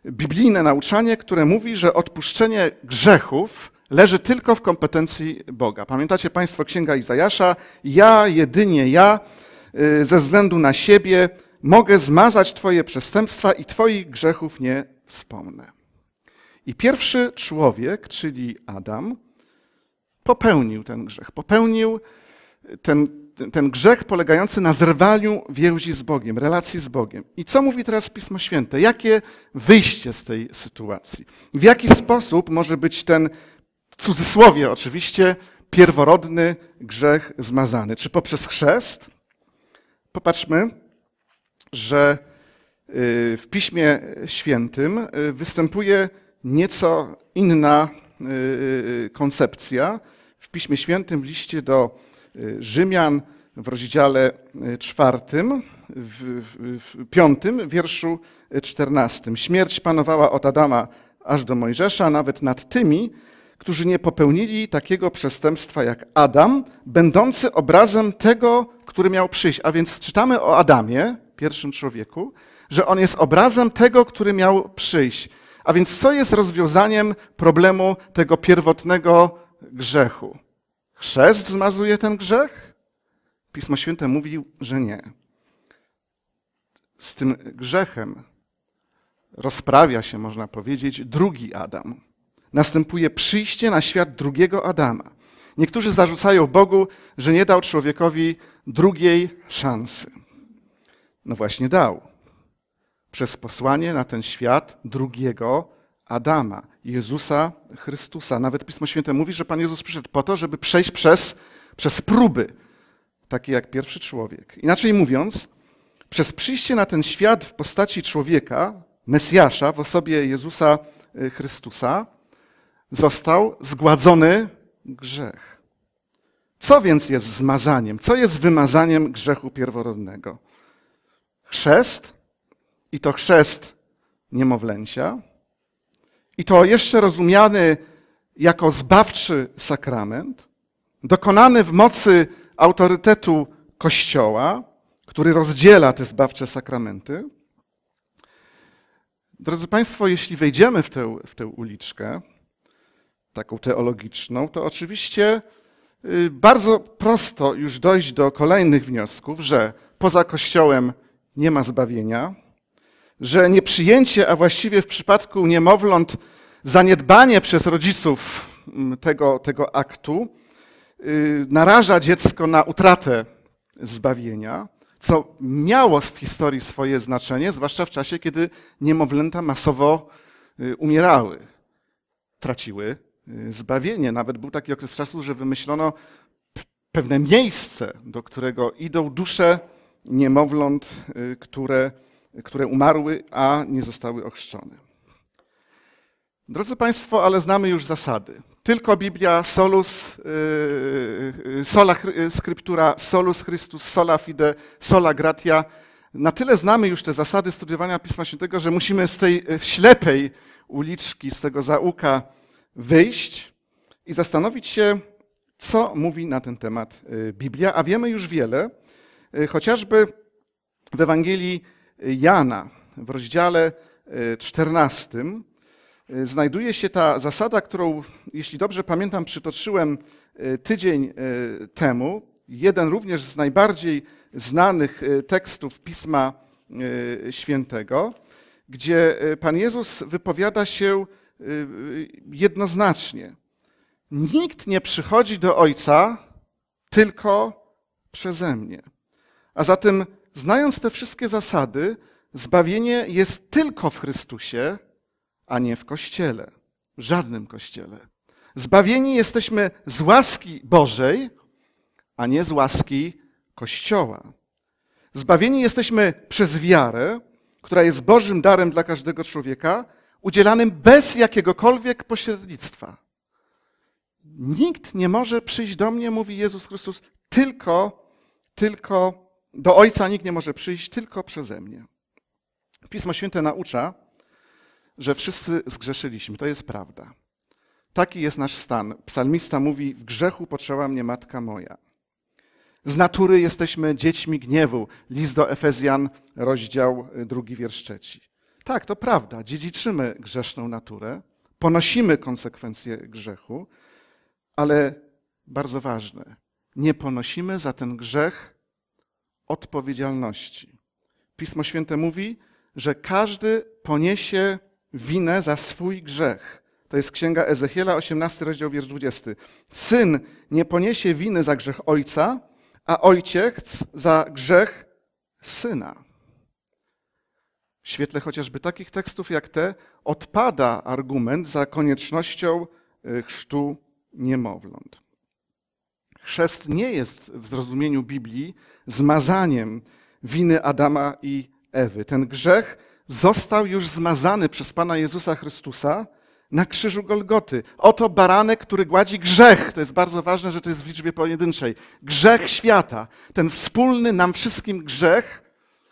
biblijne nauczanie, które mówi, że odpuszczenie grzechów leży tylko w kompetencji Boga. Pamiętacie Państwo księga Izajasza? Ja, jedynie ja, ze względu na siebie mogę zmazać Twoje przestępstwa i Twoich grzechów nie wspomnę. I pierwszy człowiek, czyli Adam, popełnił ten grzech. Popełnił ten, ten grzech polegający na zerwaniu więzi z Bogiem, relacji z Bogiem. I co mówi teraz Pismo Święte? Jakie wyjście z tej sytuacji? W jaki sposób może być ten, w cudzysłowie oczywiście, pierworodny grzech zmazany? Czy poprzez chrzest? Popatrzmy, że y, w Piśmie Świętym y, występuje nieco inna y, y, y, koncepcja. W Piśmie Świętym, w liście do Rzymian w rozdziale czwartym, w, w piątym wierszu czternastym. Śmierć panowała od Adama aż do Mojżesza, nawet nad tymi, którzy nie popełnili takiego przestępstwa jak Adam, będący obrazem tego, który miał przyjść. A więc czytamy o Adamie, pierwszym człowieku, że on jest obrazem tego, który miał przyjść. A więc co jest rozwiązaniem problemu tego pierwotnego grzechu? Chrzest zmazuje ten grzech? Pismo Święte mówi, że nie. Z tym grzechem rozprawia się, można powiedzieć, drugi Adam. Następuje przyjście na świat drugiego Adama. Niektórzy zarzucają Bogu, że nie dał człowiekowi drugiej szansy. No właśnie dał przez posłanie na ten świat drugiego Adama, Jezusa Chrystusa. Nawet Pismo Święte mówi, że Pan Jezus przyszedł po to, żeby przejść przez, przez próby, takie jak pierwszy człowiek. Inaczej mówiąc, przez przyjście na ten świat w postaci człowieka, Mesjasza, w osobie Jezusa y, Chrystusa, został zgładzony grzech. Co więc jest zmazaniem? Co jest wymazaniem grzechu pierworodnego? Chrzest i to chrzest niemowlęcia, i to jeszcze rozumiany jako zbawczy sakrament, dokonany w mocy autorytetu Kościoła, który rozdziela te zbawcze sakramenty. Drodzy Państwo, jeśli wejdziemy w tę, w tę uliczkę, taką teologiczną, to oczywiście y, bardzo prosto już dojść do kolejnych wniosków, że poza Kościołem nie ma zbawienia, że nieprzyjęcie, a właściwie w przypadku niemowląt zaniedbanie przez rodziców mm, tego, tego aktu y, naraża dziecko na utratę zbawienia, co miało w historii swoje znaczenie, zwłaszcza w czasie, kiedy niemowlęta masowo y, umierały, traciły y, zbawienie. Nawet był taki okres czasu, że wymyślono pewne miejsce, do którego idą dusze niemowląt, które które umarły, a nie zostały ochrzczone. Drodzy Państwo, ale znamy już zasady. Tylko Biblia solus, yy, sola yy, scriptura, solus Christus, sola fide, sola gratia. Na tyle znamy już te zasady studiowania Pisma Świętego, że musimy z tej yy, ślepej uliczki, z tego załuka wyjść i zastanowić się, co mówi na ten temat Biblia. A wiemy już wiele, chociażby w Ewangelii Jana w rozdziale 14 y, y, znajduje się ta zasada, którą, jeśli dobrze pamiętam, przytoczyłem y, tydzień temu. Jeden również z najbardziej znanych tekstów Pisma Świętego, gdzie Pan Jezus wypowiada się jednoznacznie. Nikt nie przychodzi do Ojca tylko przeze mnie. A zatem Znając te wszystkie zasady, zbawienie jest tylko w Chrystusie, a nie w Kościele, żadnym Kościele. Zbawieni jesteśmy z łaski Bożej, a nie z łaski Kościoła. Zbawieni jesteśmy przez wiarę, która jest Bożym darem dla każdego człowieka, udzielanym bez jakiegokolwiek pośrednictwa. Nikt nie może przyjść do mnie, mówi Jezus Chrystus, tylko, tylko do Ojca nikt nie może przyjść tylko przeze mnie. Pismo Święte naucza, że wszyscy zgrzeszyliśmy. To jest prawda. Taki jest nasz stan. Psalmista mówi: W grzechu poczęła mnie matka moja. Z natury jesteśmy dziećmi gniewu. List do Efezjan, rozdział drugi, wiersz trzeci. Tak, to prawda. Dziedziczymy grzeszną naturę, ponosimy konsekwencje grzechu, ale bardzo ważne, nie ponosimy za ten grzech odpowiedzialności. Pismo Święte mówi, że każdy poniesie winę za swój grzech. To jest księga Ezechiela, 18 rozdział, wiersz 20. Syn nie poniesie winy za grzech ojca, a ojciec za grzech syna. W świetle chociażby takich tekstów jak te odpada argument za koniecznością y, chrztu niemowląt. Chrzest nie jest w zrozumieniu Biblii zmazaniem winy Adama i Ewy. Ten grzech został już zmazany przez Pana Jezusa Chrystusa na krzyżu Golgoty. Oto baranek, który gładzi grzech. To jest bardzo ważne, że to jest w liczbie pojedynczej. Grzech świata. Ten wspólny nam wszystkim grzech,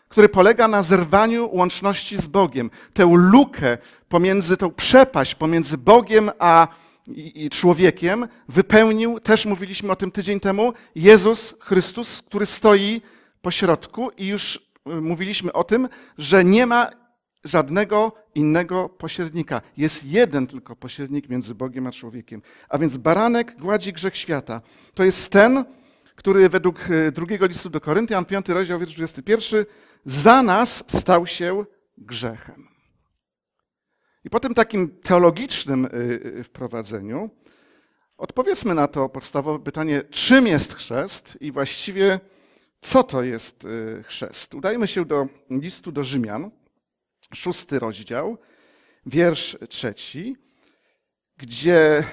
który polega na zerwaniu łączności z Bogiem. Tę lukę pomiędzy, tą przepaść pomiędzy Bogiem a i, i człowiekiem, wypełnił, też mówiliśmy o tym tydzień temu, Jezus Chrystus, który stoi po środku, i już y, mówiliśmy o tym, że nie ma żadnego innego pośrednika. Jest jeden tylko pośrednik między Bogiem a człowiekiem. A więc baranek gładzi grzech świata. To jest ten, który według y, drugiego listu do Koryntian, 5 rozdział, wiersz 21, za nas stał się grzechem. I po tym takim teologicznym y, y, wprowadzeniu odpowiedzmy na to podstawowe pytanie, czym jest chrzest i właściwie co to jest y, chrzest. Udajmy się do listu do Rzymian, szósty rozdział, wiersz trzeci, gdzie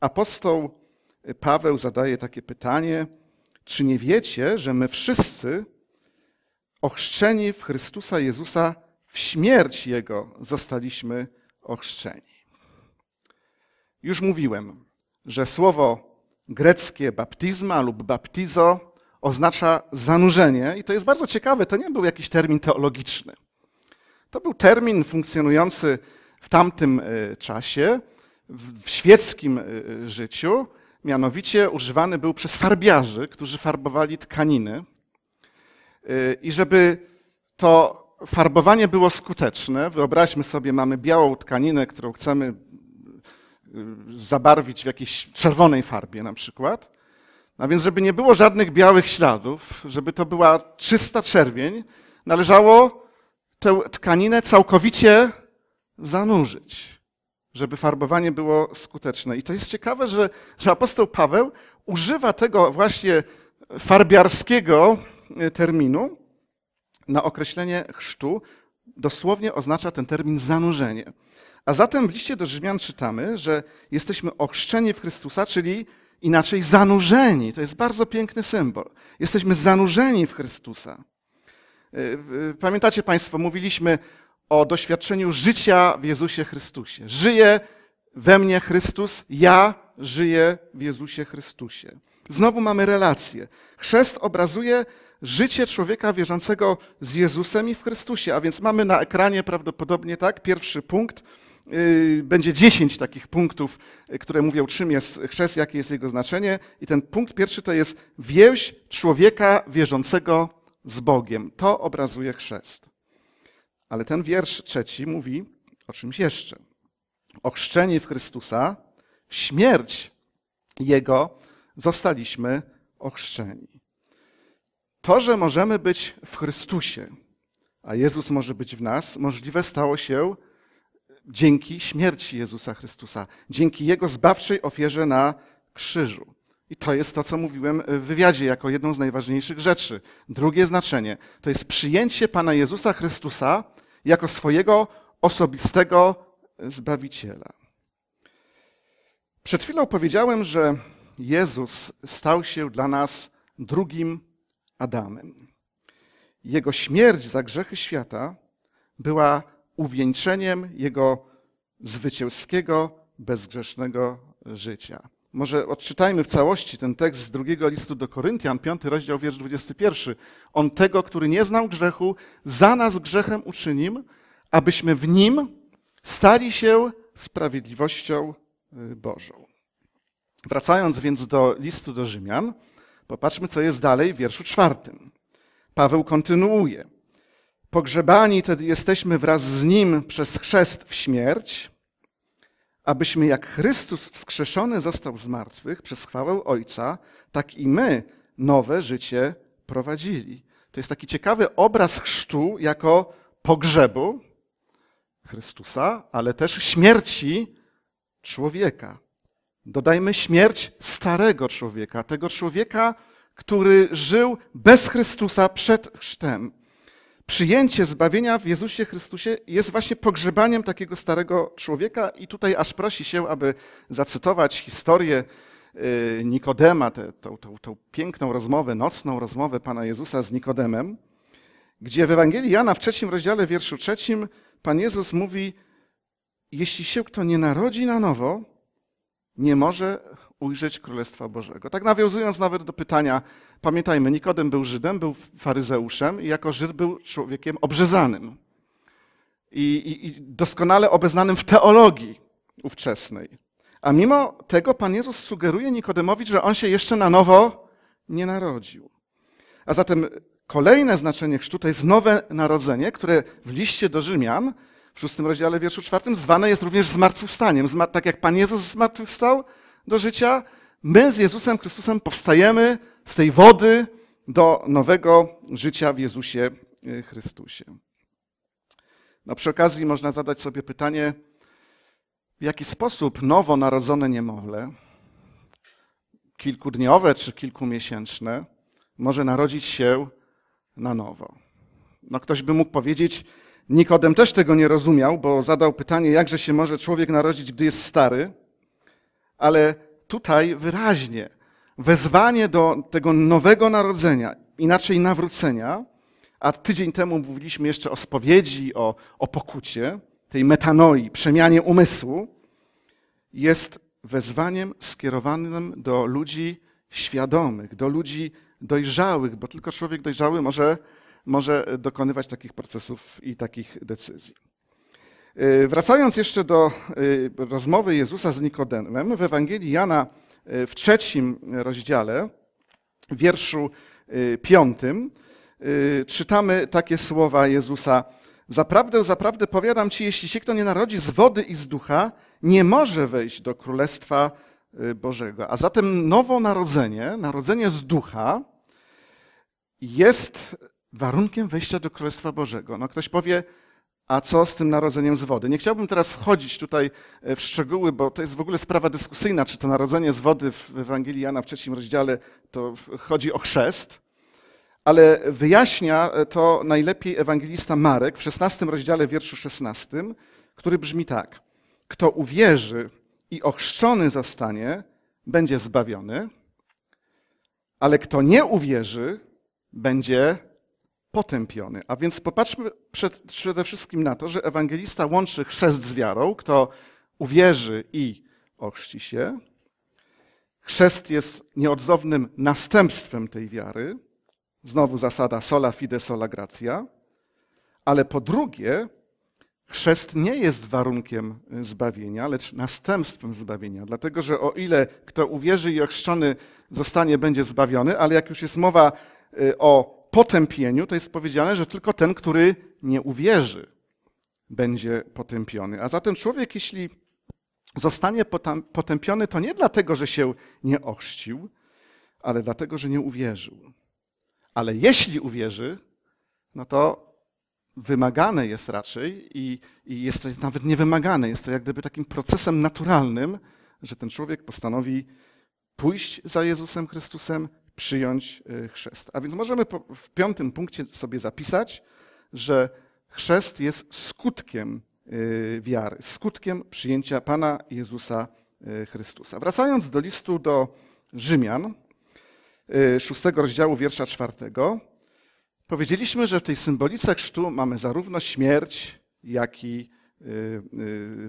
apostoł Paweł zadaje takie pytanie, czy nie wiecie, że my wszyscy ochrzczeni w Chrystusa Jezusa w śmierć Jego zostaliśmy ochrzczeni. Już mówiłem, że słowo greckie baptizma lub baptizo oznacza zanurzenie i to jest bardzo ciekawe, to nie był jakiś termin teologiczny. To był termin funkcjonujący w tamtym e, czasie, w świeckim e, e, życiu, mianowicie używany był przez farbiarzy, którzy farbowali tkaniny. I żeby to farbowanie było skuteczne. Wyobraźmy sobie, mamy białą tkaninę, którą chcemy y, zabarwić w jakiejś czerwonej farbie na przykład. A no więc, żeby nie było żadnych białych śladów, żeby to była czysta czerwień, należało tę tkaninę całkowicie zanurzyć, żeby farbowanie było skuteczne. I to jest ciekawe, że, że apostoł Paweł używa tego właśnie farbiarskiego y, terminu, na określenie chrztu dosłownie oznacza ten termin zanurzenie. A zatem w liście do Rzymian czytamy, że jesteśmy ochrzczeni w Chrystusa, czyli inaczej zanurzeni. To jest bardzo piękny symbol. Jesteśmy zanurzeni w Chrystusa. Y, y, pamiętacie Państwo, mówiliśmy o doświadczeniu życia w Jezusie Chrystusie. Żyje we mnie Chrystus, ja żyję w Jezusie Chrystusie. Znowu mamy relację. Chrzest obrazuje życie człowieka wierzącego z Jezusem i w Chrystusie. A więc mamy na ekranie prawdopodobnie tak, pierwszy punkt. Y, będzie dziesięć takich punktów, y, które mówią, czym jest chrzest, jakie jest jego znaczenie. I ten punkt pierwszy to jest więź człowieka wierzącego z Bogiem. To obrazuje chrzest. Ale ten wiersz trzeci mówi o czymś jeszcze. O w Chrystusa, śmierć Jego zostaliśmy ochrzczeni. To, że możemy być w Chrystusie, a Jezus może być w nas, możliwe stało się dzięki śmierci Jezusa Chrystusa, dzięki Jego zbawczej ofierze na krzyżu. I to jest to, co mówiłem w wywiadzie, jako jedną z najważniejszych rzeczy. Drugie znaczenie to jest przyjęcie Pana Jezusa Chrystusa jako swojego osobistego Zbawiciela. Przed chwilą powiedziałem, że Jezus stał się dla nas drugim Adamem. Jego śmierć za grzechy świata była uwieńczeniem jego zwycięskiego, bezgrzesznego życia. Może odczytajmy w całości ten tekst z drugiego listu do Koryntian, 5 rozdział, wiersz 21. On tego, który nie znał grzechu, za nas grzechem uczynił, abyśmy w nim stali się sprawiedliwością y, Bożą. Wracając więc do listu do Rzymian, Popatrzmy, co jest dalej w wierszu czwartym. Paweł kontynuuje. Pogrzebani tedy jesteśmy wraz z Nim przez chrzest w śmierć, abyśmy jak Chrystus wskrzeszony został z martwych przez chwałę Ojca, tak i my nowe życie prowadzili. To jest taki ciekawy obraz chrztu jako pogrzebu Chrystusa, ale też śmierci człowieka. Dodajmy śmierć starego człowieka, tego człowieka, który żył bez Chrystusa przed chrztem. Przyjęcie zbawienia w Jezusie Chrystusie jest właśnie pogrzebaniem takiego starego człowieka, i tutaj aż prosi się, aby zacytować historię y, Nikodema, tę, tą, tą, tą piękną rozmowę, nocną rozmowę Pana Jezusa z Nikodemem, gdzie w Ewangelii Jana w trzecim rozdziale, wierszu trzecim, Pan Jezus mówi: Jeśli się kto nie narodzi na nowo, nie może ujrzeć Królestwa Bożego. Tak nawiązując nawet do pytania, pamiętajmy, Nikodem był Żydem, był faryzeuszem i jako Żyd był człowiekiem obrzezanym i, i, i doskonale obeznanym w teologii ówczesnej. A mimo tego Pan Jezus sugeruje Nikodemowi, że on się jeszcze na nowo nie narodził. A zatem kolejne znaczenie chrztu to jest nowe narodzenie, które w liście do Rzymian w szóstym rozdziale wierszu czwartym, zwane jest również zmartwychwstaniem. tak jak Pan Jezus zmartwychwstał do życia, my z Jezusem Chrystusem powstajemy z tej wody do nowego życia w Jezusie y, Chrystusie. No, przy okazji można zadać sobie pytanie, w jaki sposób nowo narodzone niemowlę, kilkudniowe czy kilkumiesięczne, może narodzić się na nowo. No, ktoś by mógł powiedzieć, Nikodem też tego nie rozumiał, bo zadał pytanie, jakże się może człowiek narodzić, gdy jest stary, ale tutaj wyraźnie wezwanie do tego nowego narodzenia, inaczej nawrócenia, a tydzień temu mówiliśmy jeszcze o spowiedzi, o, o pokucie, tej metanoi, przemianie umysłu, jest wezwaniem skierowanym do ludzi świadomych, do ludzi dojrzałych, bo tylko człowiek dojrzały może może dokonywać takich procesów i takich decyzji. Y, wracając jeszcze do y, rozmowy Jezusa z Nikodemem, w Ewangelii Jana y, w trzecim rozdziale, wierszu piątym, czytamy takie słowa Jezusa. Zaprawdę, zaprawdę powiadam ci, jeśli się kto nie narodzi z wody i z ducha, nie może wejść do Królestwa Bożego. A zatem narodzenie, narodzenie z ducha, jest warunkiem wejścia do Królestwa Bożego. No ktoś powie, a co z tym narodzeniem z wody? Nie chciałbym teraz wchodzić tutaj e, w szczegóły, bo to jest w ogóle sprawa dyskusyjna, czy to narodzenie z wody w Ewangelii Jana w trzecim rozdziale to chodzi o chrzest, ale wyjaśnia e, to najlepiej ewangelista Marek w szesnastym rozdziale wierszu szesnastym, który brzmi tak. Kto uwierzy i ochrzczony zostanie, będzie zbawiony, ale kto nie uwierzy, będzie potępiony. A więc popatrzmy przed, przede wszystkim na to, że ewangelista łączy chrzest z wiarą. Kto uwierzy i ochrzci się. Chrzest jest nieodzownym następstwem tej wiary. Znowu zasada sola fide, sola gratia. Ale po drugie, chrzest nie jest warunkiem zbawienia, lecz następstwem zbawienia. Dlatego, że o ile kto uwierzy i ochrzczony zostanie, będzie zbawiony, ale jak już jest mowa y, o potępieniu to jest powiedziane, że tylko ten, który nie uwierzy, będzie potępiony. A zatem człowiek, jeśli zostanie potępiony, to nie dlatego, że się nie ochrzcił, ale dlatego, że nie uwierzył. Ale jeśli uwierzy, no to wymagane jest raczej i, i jest to nawet niewymagane, jest to jak gdyby takim procesem naturalnym, że ten człowiek postanowi pójść za Jezusem Chrystusem, przyjąć y, chrzest. A więc możemy w piątym punkcie sobie zapisać, że chrzest jest skutkiem y, wiary, skutkiem przyjęcia Pana Jezusa y, Chrystusa. Wracając do listu do Rzymian, szóstego rozdziału wiersza czwartego, powiedzieliśmy, że w tej symbolice chrztu mamy zarówno śmierć, jak i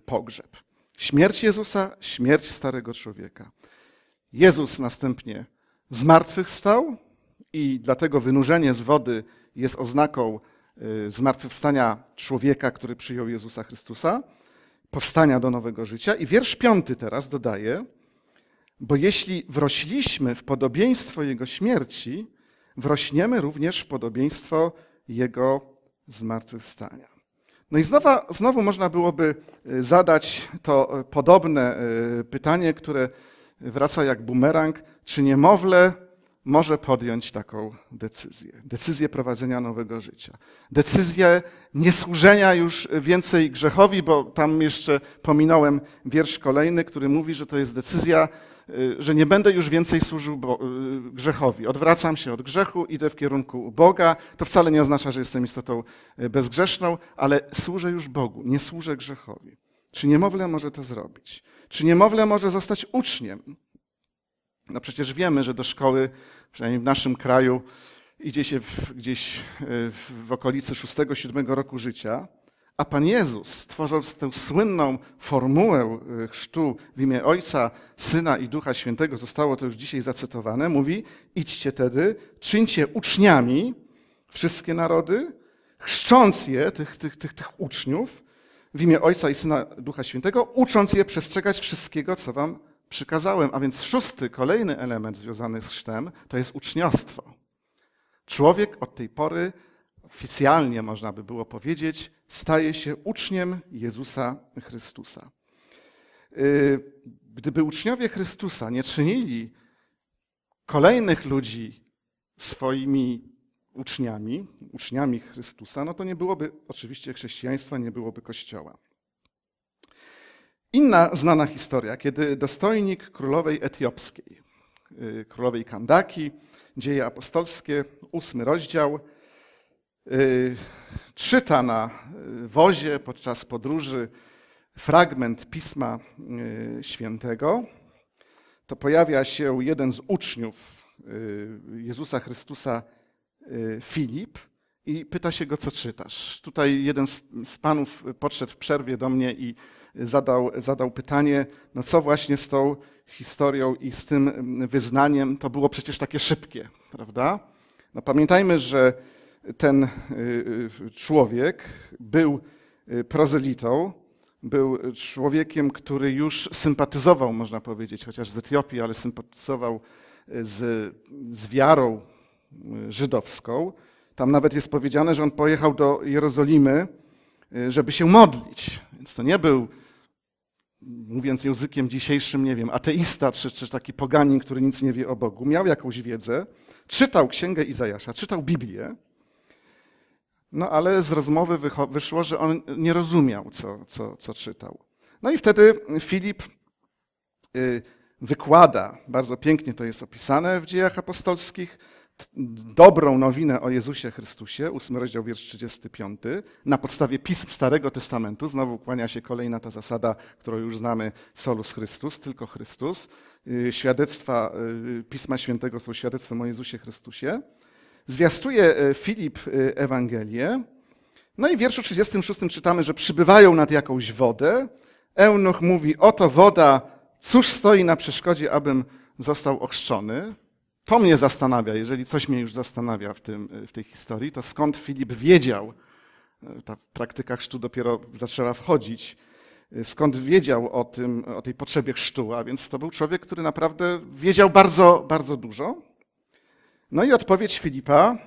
pogrzeb. Śmierć Jezusa, śmierć starego człowieka. Jezus następnie stał i dlatego wynurzenie z wody jest oznaką y, zmartwychwstania człowieka, który przyjął Jezusa Chrystusa, powstania do nowego życia. I wiersz piąty teraz dodaje, bo jeśli wrośliśmy w podobieństwo Jego śmierci, wrośniemy również w podobieństwo Jego zmartwychwstania. No i znowu, znowu można byłoby y, zadać to y, podobne pytanie, które wraca jak bumerang czy niemowlę może podjąć taką decyzję. Decyzję prowadzenia nowego życia. Decyzję niesłużenia już więcej grzechowi, bo tam jeszcze pominąłem wiersz kolejny, który mówi, że to jest decyzja, y, że nie będę już więcej służył y, grzechowi. Odwracam się od grzechu, idę w kierunku Boga. To wcale nie oznacza, że jestem istotą y, bezgrzeszną, ale służę już Bogu, nie służę grzechowi. Czy niemowlę może to zrobić? Czy niemowlę może zostać uczniem? No przecież wiemy, że do szkoły, przynajmniej w naszym kraju, idzie się w, gdzieś e, w, w okolicy 6-7 roku życia, a Pan Jezus, tworząc tę słynną formułę e, chrztu w imię Ojca, Syna i Ducha Świętego, zostało to już dzisiaj zacytowane, mówi: Idźcie tedy, czyńcie uczniami wszystkie narody, chrzcząc je, tych, tych, tych, tych uczniów, w imię Ojca i Syna Ducha Świętego, ucząc je przestrzegać wszystkiego, co Wam przykazałem. A więc szósty, kolejny element związany z chrztem to jest uczniostwo. Człowiek od tej pory oficjalnie można by było powiedzieć, staje się uczniem Jezusa Chrystusa. Y, gdyby uczniowie Chrystusa nie czynili kolejnych ludzi swoimi uczniami, uczniami Chrystusa, no to nie byłoby oczywiście chrześcijaństwa, nie byłoby Kościoła. Inna znana historia, kiedy dostojnik królowej etiopskiej, y, królowej Kandaki, dzieje apostolskie, ósmy rozdział, y, czyta na y, wozie podczas podróży fragment Pisma Świętego, to pojawia się jeden z uczniów Jezusa Chrystusa, Filip, i pyta się go, co czytasz. Tutaj jeden z panów podszedł w przerwie do mnie i zadał, zadał pytanie, no co właśnie z tą historią i z tym mm, wyznaniem, to było przecież takie szybkie, prawda? No pamiętajmy, że ten y, y, człowiek był y, prozelitą, był człowiekiem, który już sympatyzował, można powiedzieć, chociaż z Etiopii, ale sympatyzował z, z wiarą żydowską. Tam nawet jest powiedziane, że on pojechał do Jerozolimy, żeby się modlić. Więc to nie był mówiąc językiem dzisiejszym, nie wiem, ateista czy, czy taki poganin, który nic nie wie o Bogu, miał jakąś wiedzę, czytał Księgę Izajasza, czytał Biblię, no ale z rozmowy wyszło, że on nie rozumiał, co, co, co czytał. No i wtedy Filip y, wykłada, bardzo pięknie to jest opisane w dziejach apostolskich, dobrą nowinę o Jezusie Chrystusie, 8 rozdział, wiersz 35, na podstawie pism Starego Testamentu, znowu kłania się kolejna ta zasada, którą już znamy, solus Chrystus, tylko Chrystus, y, świadectwa y, Pisma Świętego są świadectwem o Jezusie Chrystusie, zwiastuje y, Filip Ewangelię, no i w wierszu 36 czytamy, że przybywają nad jakąś wodę, Eunuch mówi, oto woda, cóż stoi na przeszkodzie, abym został ochrzczony? To mnie zastanawia, jeżeli coś mnie już zastanawia w, tym, w tej historii, to skąd Filip wiedział, e, ta w praktykach chrztu dopiero zaczęła wchodzić, e, skąd wiedział o, tym, o tej potrzebie chrztu, a więc to był człowiek, który naprawdę wiedział bardzo, bardzo dużo. No i odpowiedź Filipa,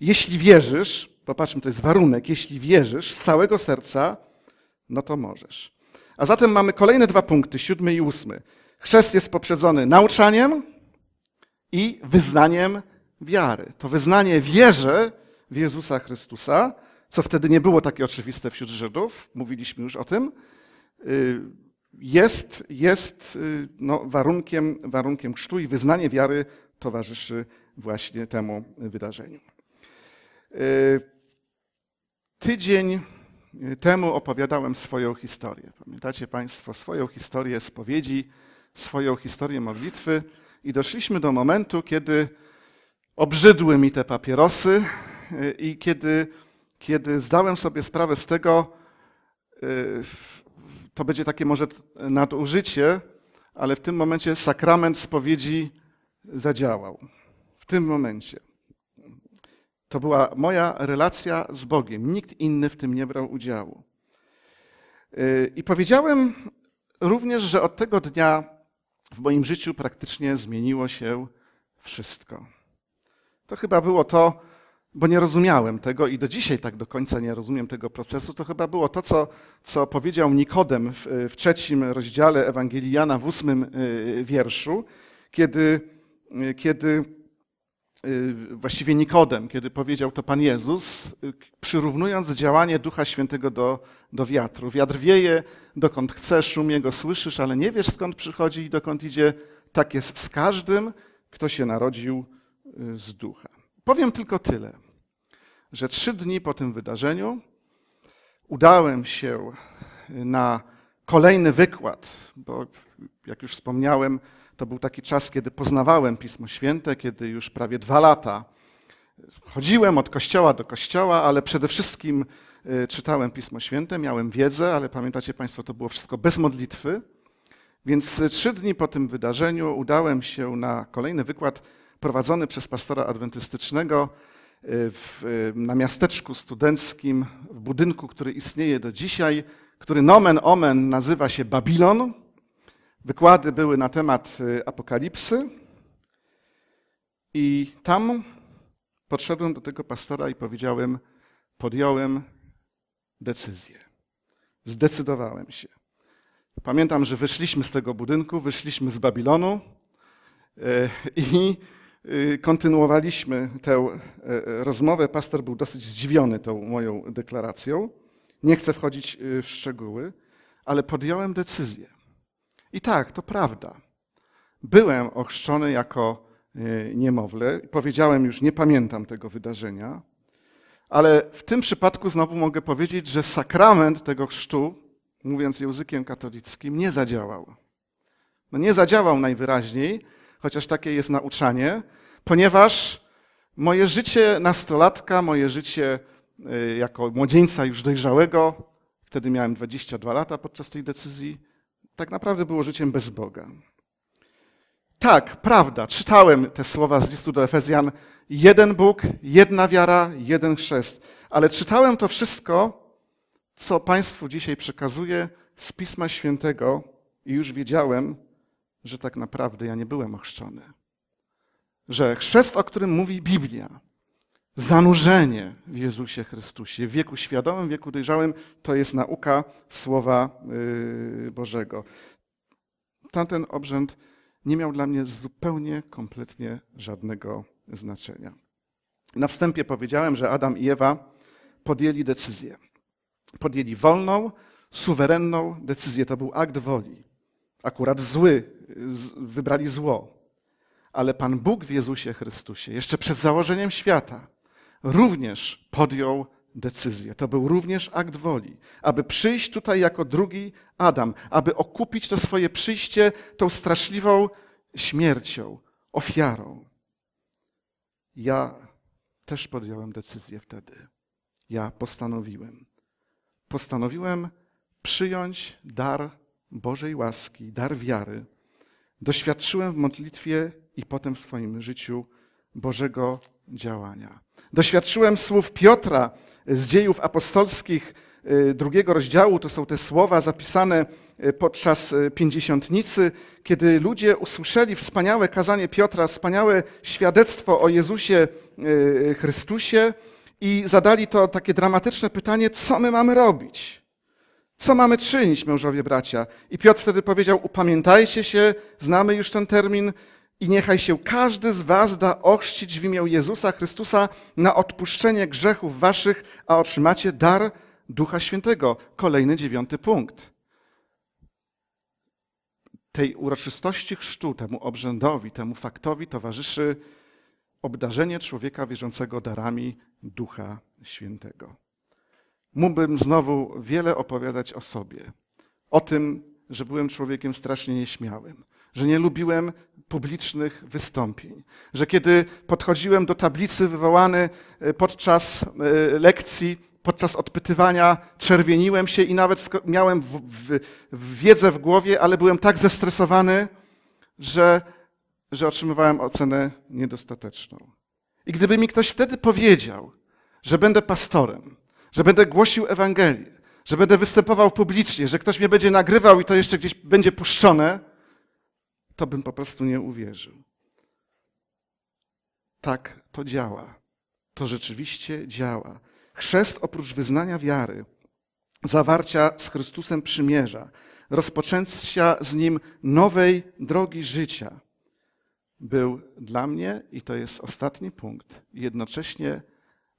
jeśli wierzysz, popatrzmy, to jest warunek, jeśli wierzysz z całego serca, no to możesz. A zatem mamy kolejne dwa punkty, siódmy i ósmy. Chrzest jest poprzedzony nauczaniem, i wyznaniem wiary. To wyznanie wierzę w Jezusa Chrystusa, co wtedy nie było takie oczywiste wśród Żydów, mówiliśmy już o tym, y, jest, jest y, no, warunkiem, warunkiem chrztu i wyznanie wiary towarzyszy właśnie temu wydarzeniu. Y, tydzień temu opowiadałem swoją historię. Pamiętacie Państwo swoją historię spowiedzi, swoją historię modlitwy i doszliśmy do momentu, kiedy obrzydły mi te papierosy y, i kiedy, kiedy zdałem sobie sprawę z tego, y, to będzie takie może nadużycie, ale w tym momencie sakrament spowiedzi zadziałał. W tym momencie. To była moja relacja z Bogiem. Nikt inny w tym nie brał udziału. Y, I powiedziałem również, że od tego dnia w moim życiu praktycznie zmieniło się wszystko. To chyba było to, bo nie rozumiałem tego i do dzisiaj tak do końca nie rozumiem tego procesu, to chyba było to, co, co powiedział Nikodem w, w trzecim rozdziale Ewangelii Jana w ósmym y, y, wierszu, kiedy, y, kiedy Y, właściwie Nikodem, kiedy powiedział to Pan Jezus, y, przyrównując działanie Ducha Świętego do, do wiatru. Wiatr wieje, dokąd chcesz, szumie go słyszysz, ale nie wiesz skąd przychodzi i dokąd idzie. Tak jest z każdym, kto się narodził y, z Ducha. Powiem tylko tyle, że trzy dni po tym wydarzeniu udałem się na kolejny wykład, bo jak już wspomniałem, to był taki czas, kiedy poznawałem Pismo Święte, kiedy już prawie dwa lata chodziłem od kościoła do kościoła, ale przede wszystkim y, czytałem Pismo Święte, miałem wiedzę, ale pamiętacie Państwo, to było wszystko bez modlitwy. Więc y, trzy dni po tym wydarzeniu udałem się na kolejny wykład prowadzony przez pastora adwentystycznego y, w, na miasteczku studenckim, w budynku, który istnieje do dzisiaj, który nomen omen nazywa się Babilon Wykłady były na temat y, apokalipsy i tam podszedłem do tego pastora i powiedziałem, podjąłem decyzję. Zdecydowałem się. Pamiętam, że wyszliśmy z tego budynku, wyszliśmy z Babilonu e, i y, kontynuowaliśmy tę e, rozmowę. Pastor był dosyć zdziwiony tą moją deklaracją. Nie chcę wchodzić y, w szczegóły, ale podjąłem decyzję. I tak, to prawda. Byłem ochrzczony jako e, niemowlę. Powiedziałem już, nie pamiętam tego wydarzenia, ale w tym przypadku znowu mogę powiedzieć, że sakrament tego chrztu, mówiąc językiem katolickim, nie zadziałał. No nie zadziałał najwyraźniej, chociaż takie jest nauczanie, ponieważ moje życie nastolatka, moje życie e, jako młodzieńca już dojrzałego, wtedy miałem 22 lata podczas tej decyzji, tak naprawdę było życiem bez Boga. Tak, prawda, czytałem te słowa z listu do Efezjan: jeden Bóg, jedna wiara, jeden chrzest. Ale czytałem to wszystko, co Państwu dzisiaj przekazuję z Pisma Świętego, i już wiedziałem, że tak naprawdę ja nie byłem ochrzczony. Że chrzest, o którym mówi Biblia, zanurzenie w Jezusie Chrystusie. W wieku świadomym, w wieku dojrzałym to jest nauka Słowa y, Bożego. Tamten obrzęd nie miał dla mnie zupełnie, kompletnie żadnego znaczenia. Na wstępie powiedziałem, że Adam i Ewa podjęli decyzję. Podjęli wolną, suwerenną decyzję. To był akt woli. Akurat zły, wybrali zło. Ale Pan Bóg w Jezusie Chrystusie, jeszcze przed założeniem świata, również podjął decyzję. To był również akt woli, aby przyjść tutaj jako drugi Adam, aby okupić to swoje przyjście tą straszliwą śmiercią, ofiarą. Ja też podjąłem decyzję wtedy. Ja postanowiłem. Postanowiłem przyjąć dar Bożej łaski, dar wiary. Doświadczyłem w modlitwie i potem w swoim życiu Bożego działania. Doświadczyłem słów Piotra z dziejów apostolskich y, drugiego rozdziału. To są te słowa zapisane y, podczas y, pięćdziesiątnicy, kiedy ludzie usłyszeli wspaniałe kazanie Piotra, wspaniałe świadectwo o Jezusie Chrystusie i zadali to takie dramatyczne pytanie, co my mamy robić? Co mamy czynić, mężowie bracia? I Piotr wtedy powiedział: Upamiętajcie się, znamy już ten termin, i niechaj się każdy z was da ochrzcić w imię Jezusa Chrystusa na odpuszczenie grzechów waszych, a otrzymacie dar Ducha Świętego. Kolejny dziewiąty punkt. Tej uroczystości chrztu, temu obrzędowi, temu faktowi towarzyszy obdarzenie człowieka wierzącego darami Ducha Świętego. Mógłbym znowu wiele opowiadać o sobie, o tym, że byłem człowiekiem strasznie nieśmiałym, że nie lubiłem publicznych wystąpień. Że kiedy podchodziłem do tablicy wywołany y, podczas y, lekcji, podczas odpytywania, czerwieniłem się i nawet miałem w, w, w wiedzę w głowie, ale byłem tak zestresowany, że, że otrzymywałem ocenę niedostateczną. I gdyby mi ktoś wtedy powiedział, że będę pastorem, że będę głosił Ewangelię, że będę występował publicznie, że ktoś mnie będzie nagrywał i to jeszcze gdzieś będzie puszczone, to bym po prostu nie uwierzył. Tak to działa. To rzeczywiście działa. Chrzest oprócz wyznania wiary, zawarcia z Chrystusem przymierza, rozpoczęcia z Nim nowej drogi życia, był dla mnie, i to jest ostatni punkt, jednocześnie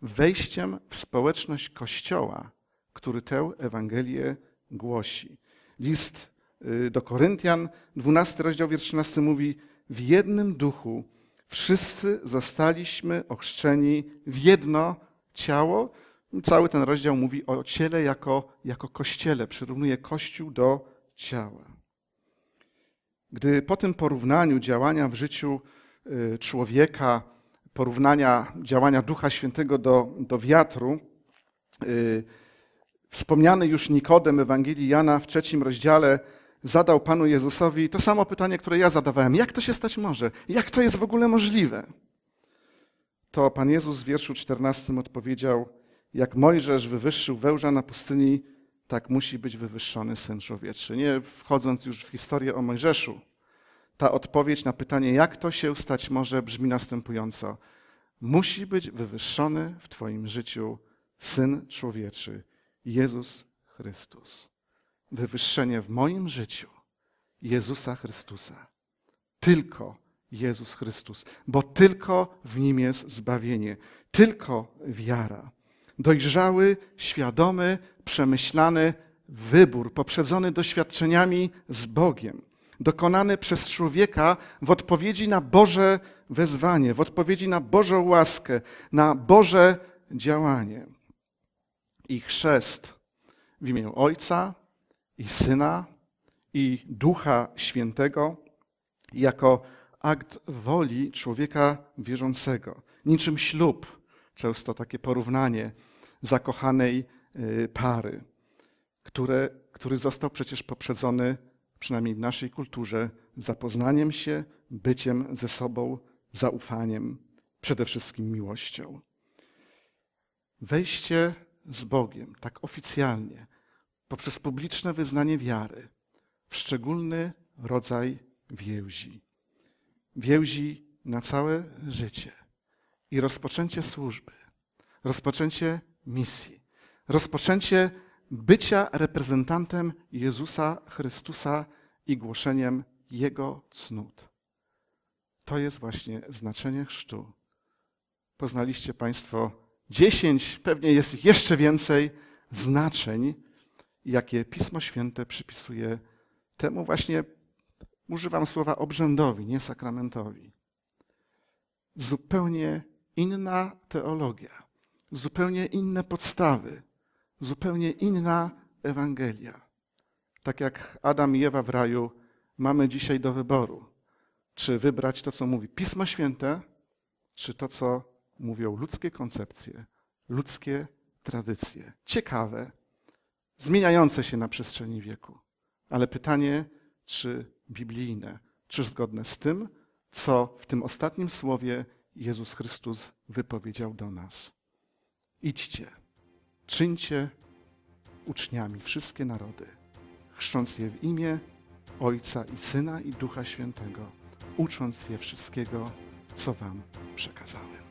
wejściem w społeczność Kościoła, który tę Ewangelię głosi. List Y, do Koryntian, 12 rozdział, wiersz 13 mówi: W jednym duchu wszyscy zostaliśmy ochrzczeni w jedno ciało. Cały ten rozdział mówi o ciele jako, jako kościele, przyrównuje kościół do ciała. Gdy po tym porównaniu działania w życiu y, człowieka, porównania działania Ducha Świętego do, do wiatru, y, wspomniany już Nikodem Ewangelii Jana w trzecim rozdziale zadał Panu Jezusowi to samo pytanie, które ja zadawałem: jak to się stać może? Jak to jest w ogóle możliwe? To Pan Jezus w wierszu 14 odpowiedział: Jak Mojżesz wywyższył wełża na pustyni, tak musi być wywyższony syn człowieczy. Nie wchodząc już w historię o Mojżeszu, ta odpowiedź na pytanie, jak to się stać może, brzmi następująco: Musi być wywyższony w Twoim życiu syn człowieczy, Jezus Chrystus wywyższenie w moim życiu Jezusa Chrystusa. Tylko Jezus Chrystus, bo tylko w nim jest zbawienie, tylko wiara. Dojrzały, świadomy, przemyślany wybór, poprzedzony doświadczeniami z Bogiem, dokonany przez człowieka w odpowiedzi na Boże wezwanie, w odpowiedzi na Bożą łaskę, na Boże działanie. I chrzest w imię Ojca, i Syna, i Ducha Świętego jako akt woli człowieka wierzącego. Niczym ślub, często takie porównanie zakochanej y, pary, które, który został przecież poprzedzony, przynajmniej w naszej kulturze, zapoznaniem się, byciem ze sobą, zaufaniem, przede wszystkim miłością. Wejście z Bogiem, tak oficjalnie, poprzez publiczne wyznanie wiary w szczególny rodzaj więzi. Więzi na całe życie i rozpoczęcie służby, rozpoczęcie misji, rozpoczęcie bycia reprezentantem Jezusa Chrystusa i głoszeniem Jego cnót. To jest właśnie znaczenie chrztu. Poznaliście Państwo dziesięć, pewnie jest jeszcze więcej znaczeń jakie Pismo Święte przypisuje temu właśnie, używam słowa obrzędowi, nie sakramentowi. Zupełnie inna teologia, zupełnie inne podstawy, zupełnie inna Ewangelia. Tak jak Adam i Ewa w raju, mamy dzisiaj do wyboru, czy wybrać to, co mówi Pismo Święte, czy to, co mówią ludzkie koncepcje, ludzkie tradycje. Ciekawe, zmieniające się na przestrzeni wieku. Ale pytanie, czy biblijne, czy zgodne z tym, co w tym ostatnim słowie Jezus Chrystus wypowiedział do nas. Idźcie, czyńcie uczniami wszystkie narody, chrząc je w imię Ojca i Syna i Ducha Świętego, ucząc je wszystkiego, co Wam przekazałem.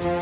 Thank you.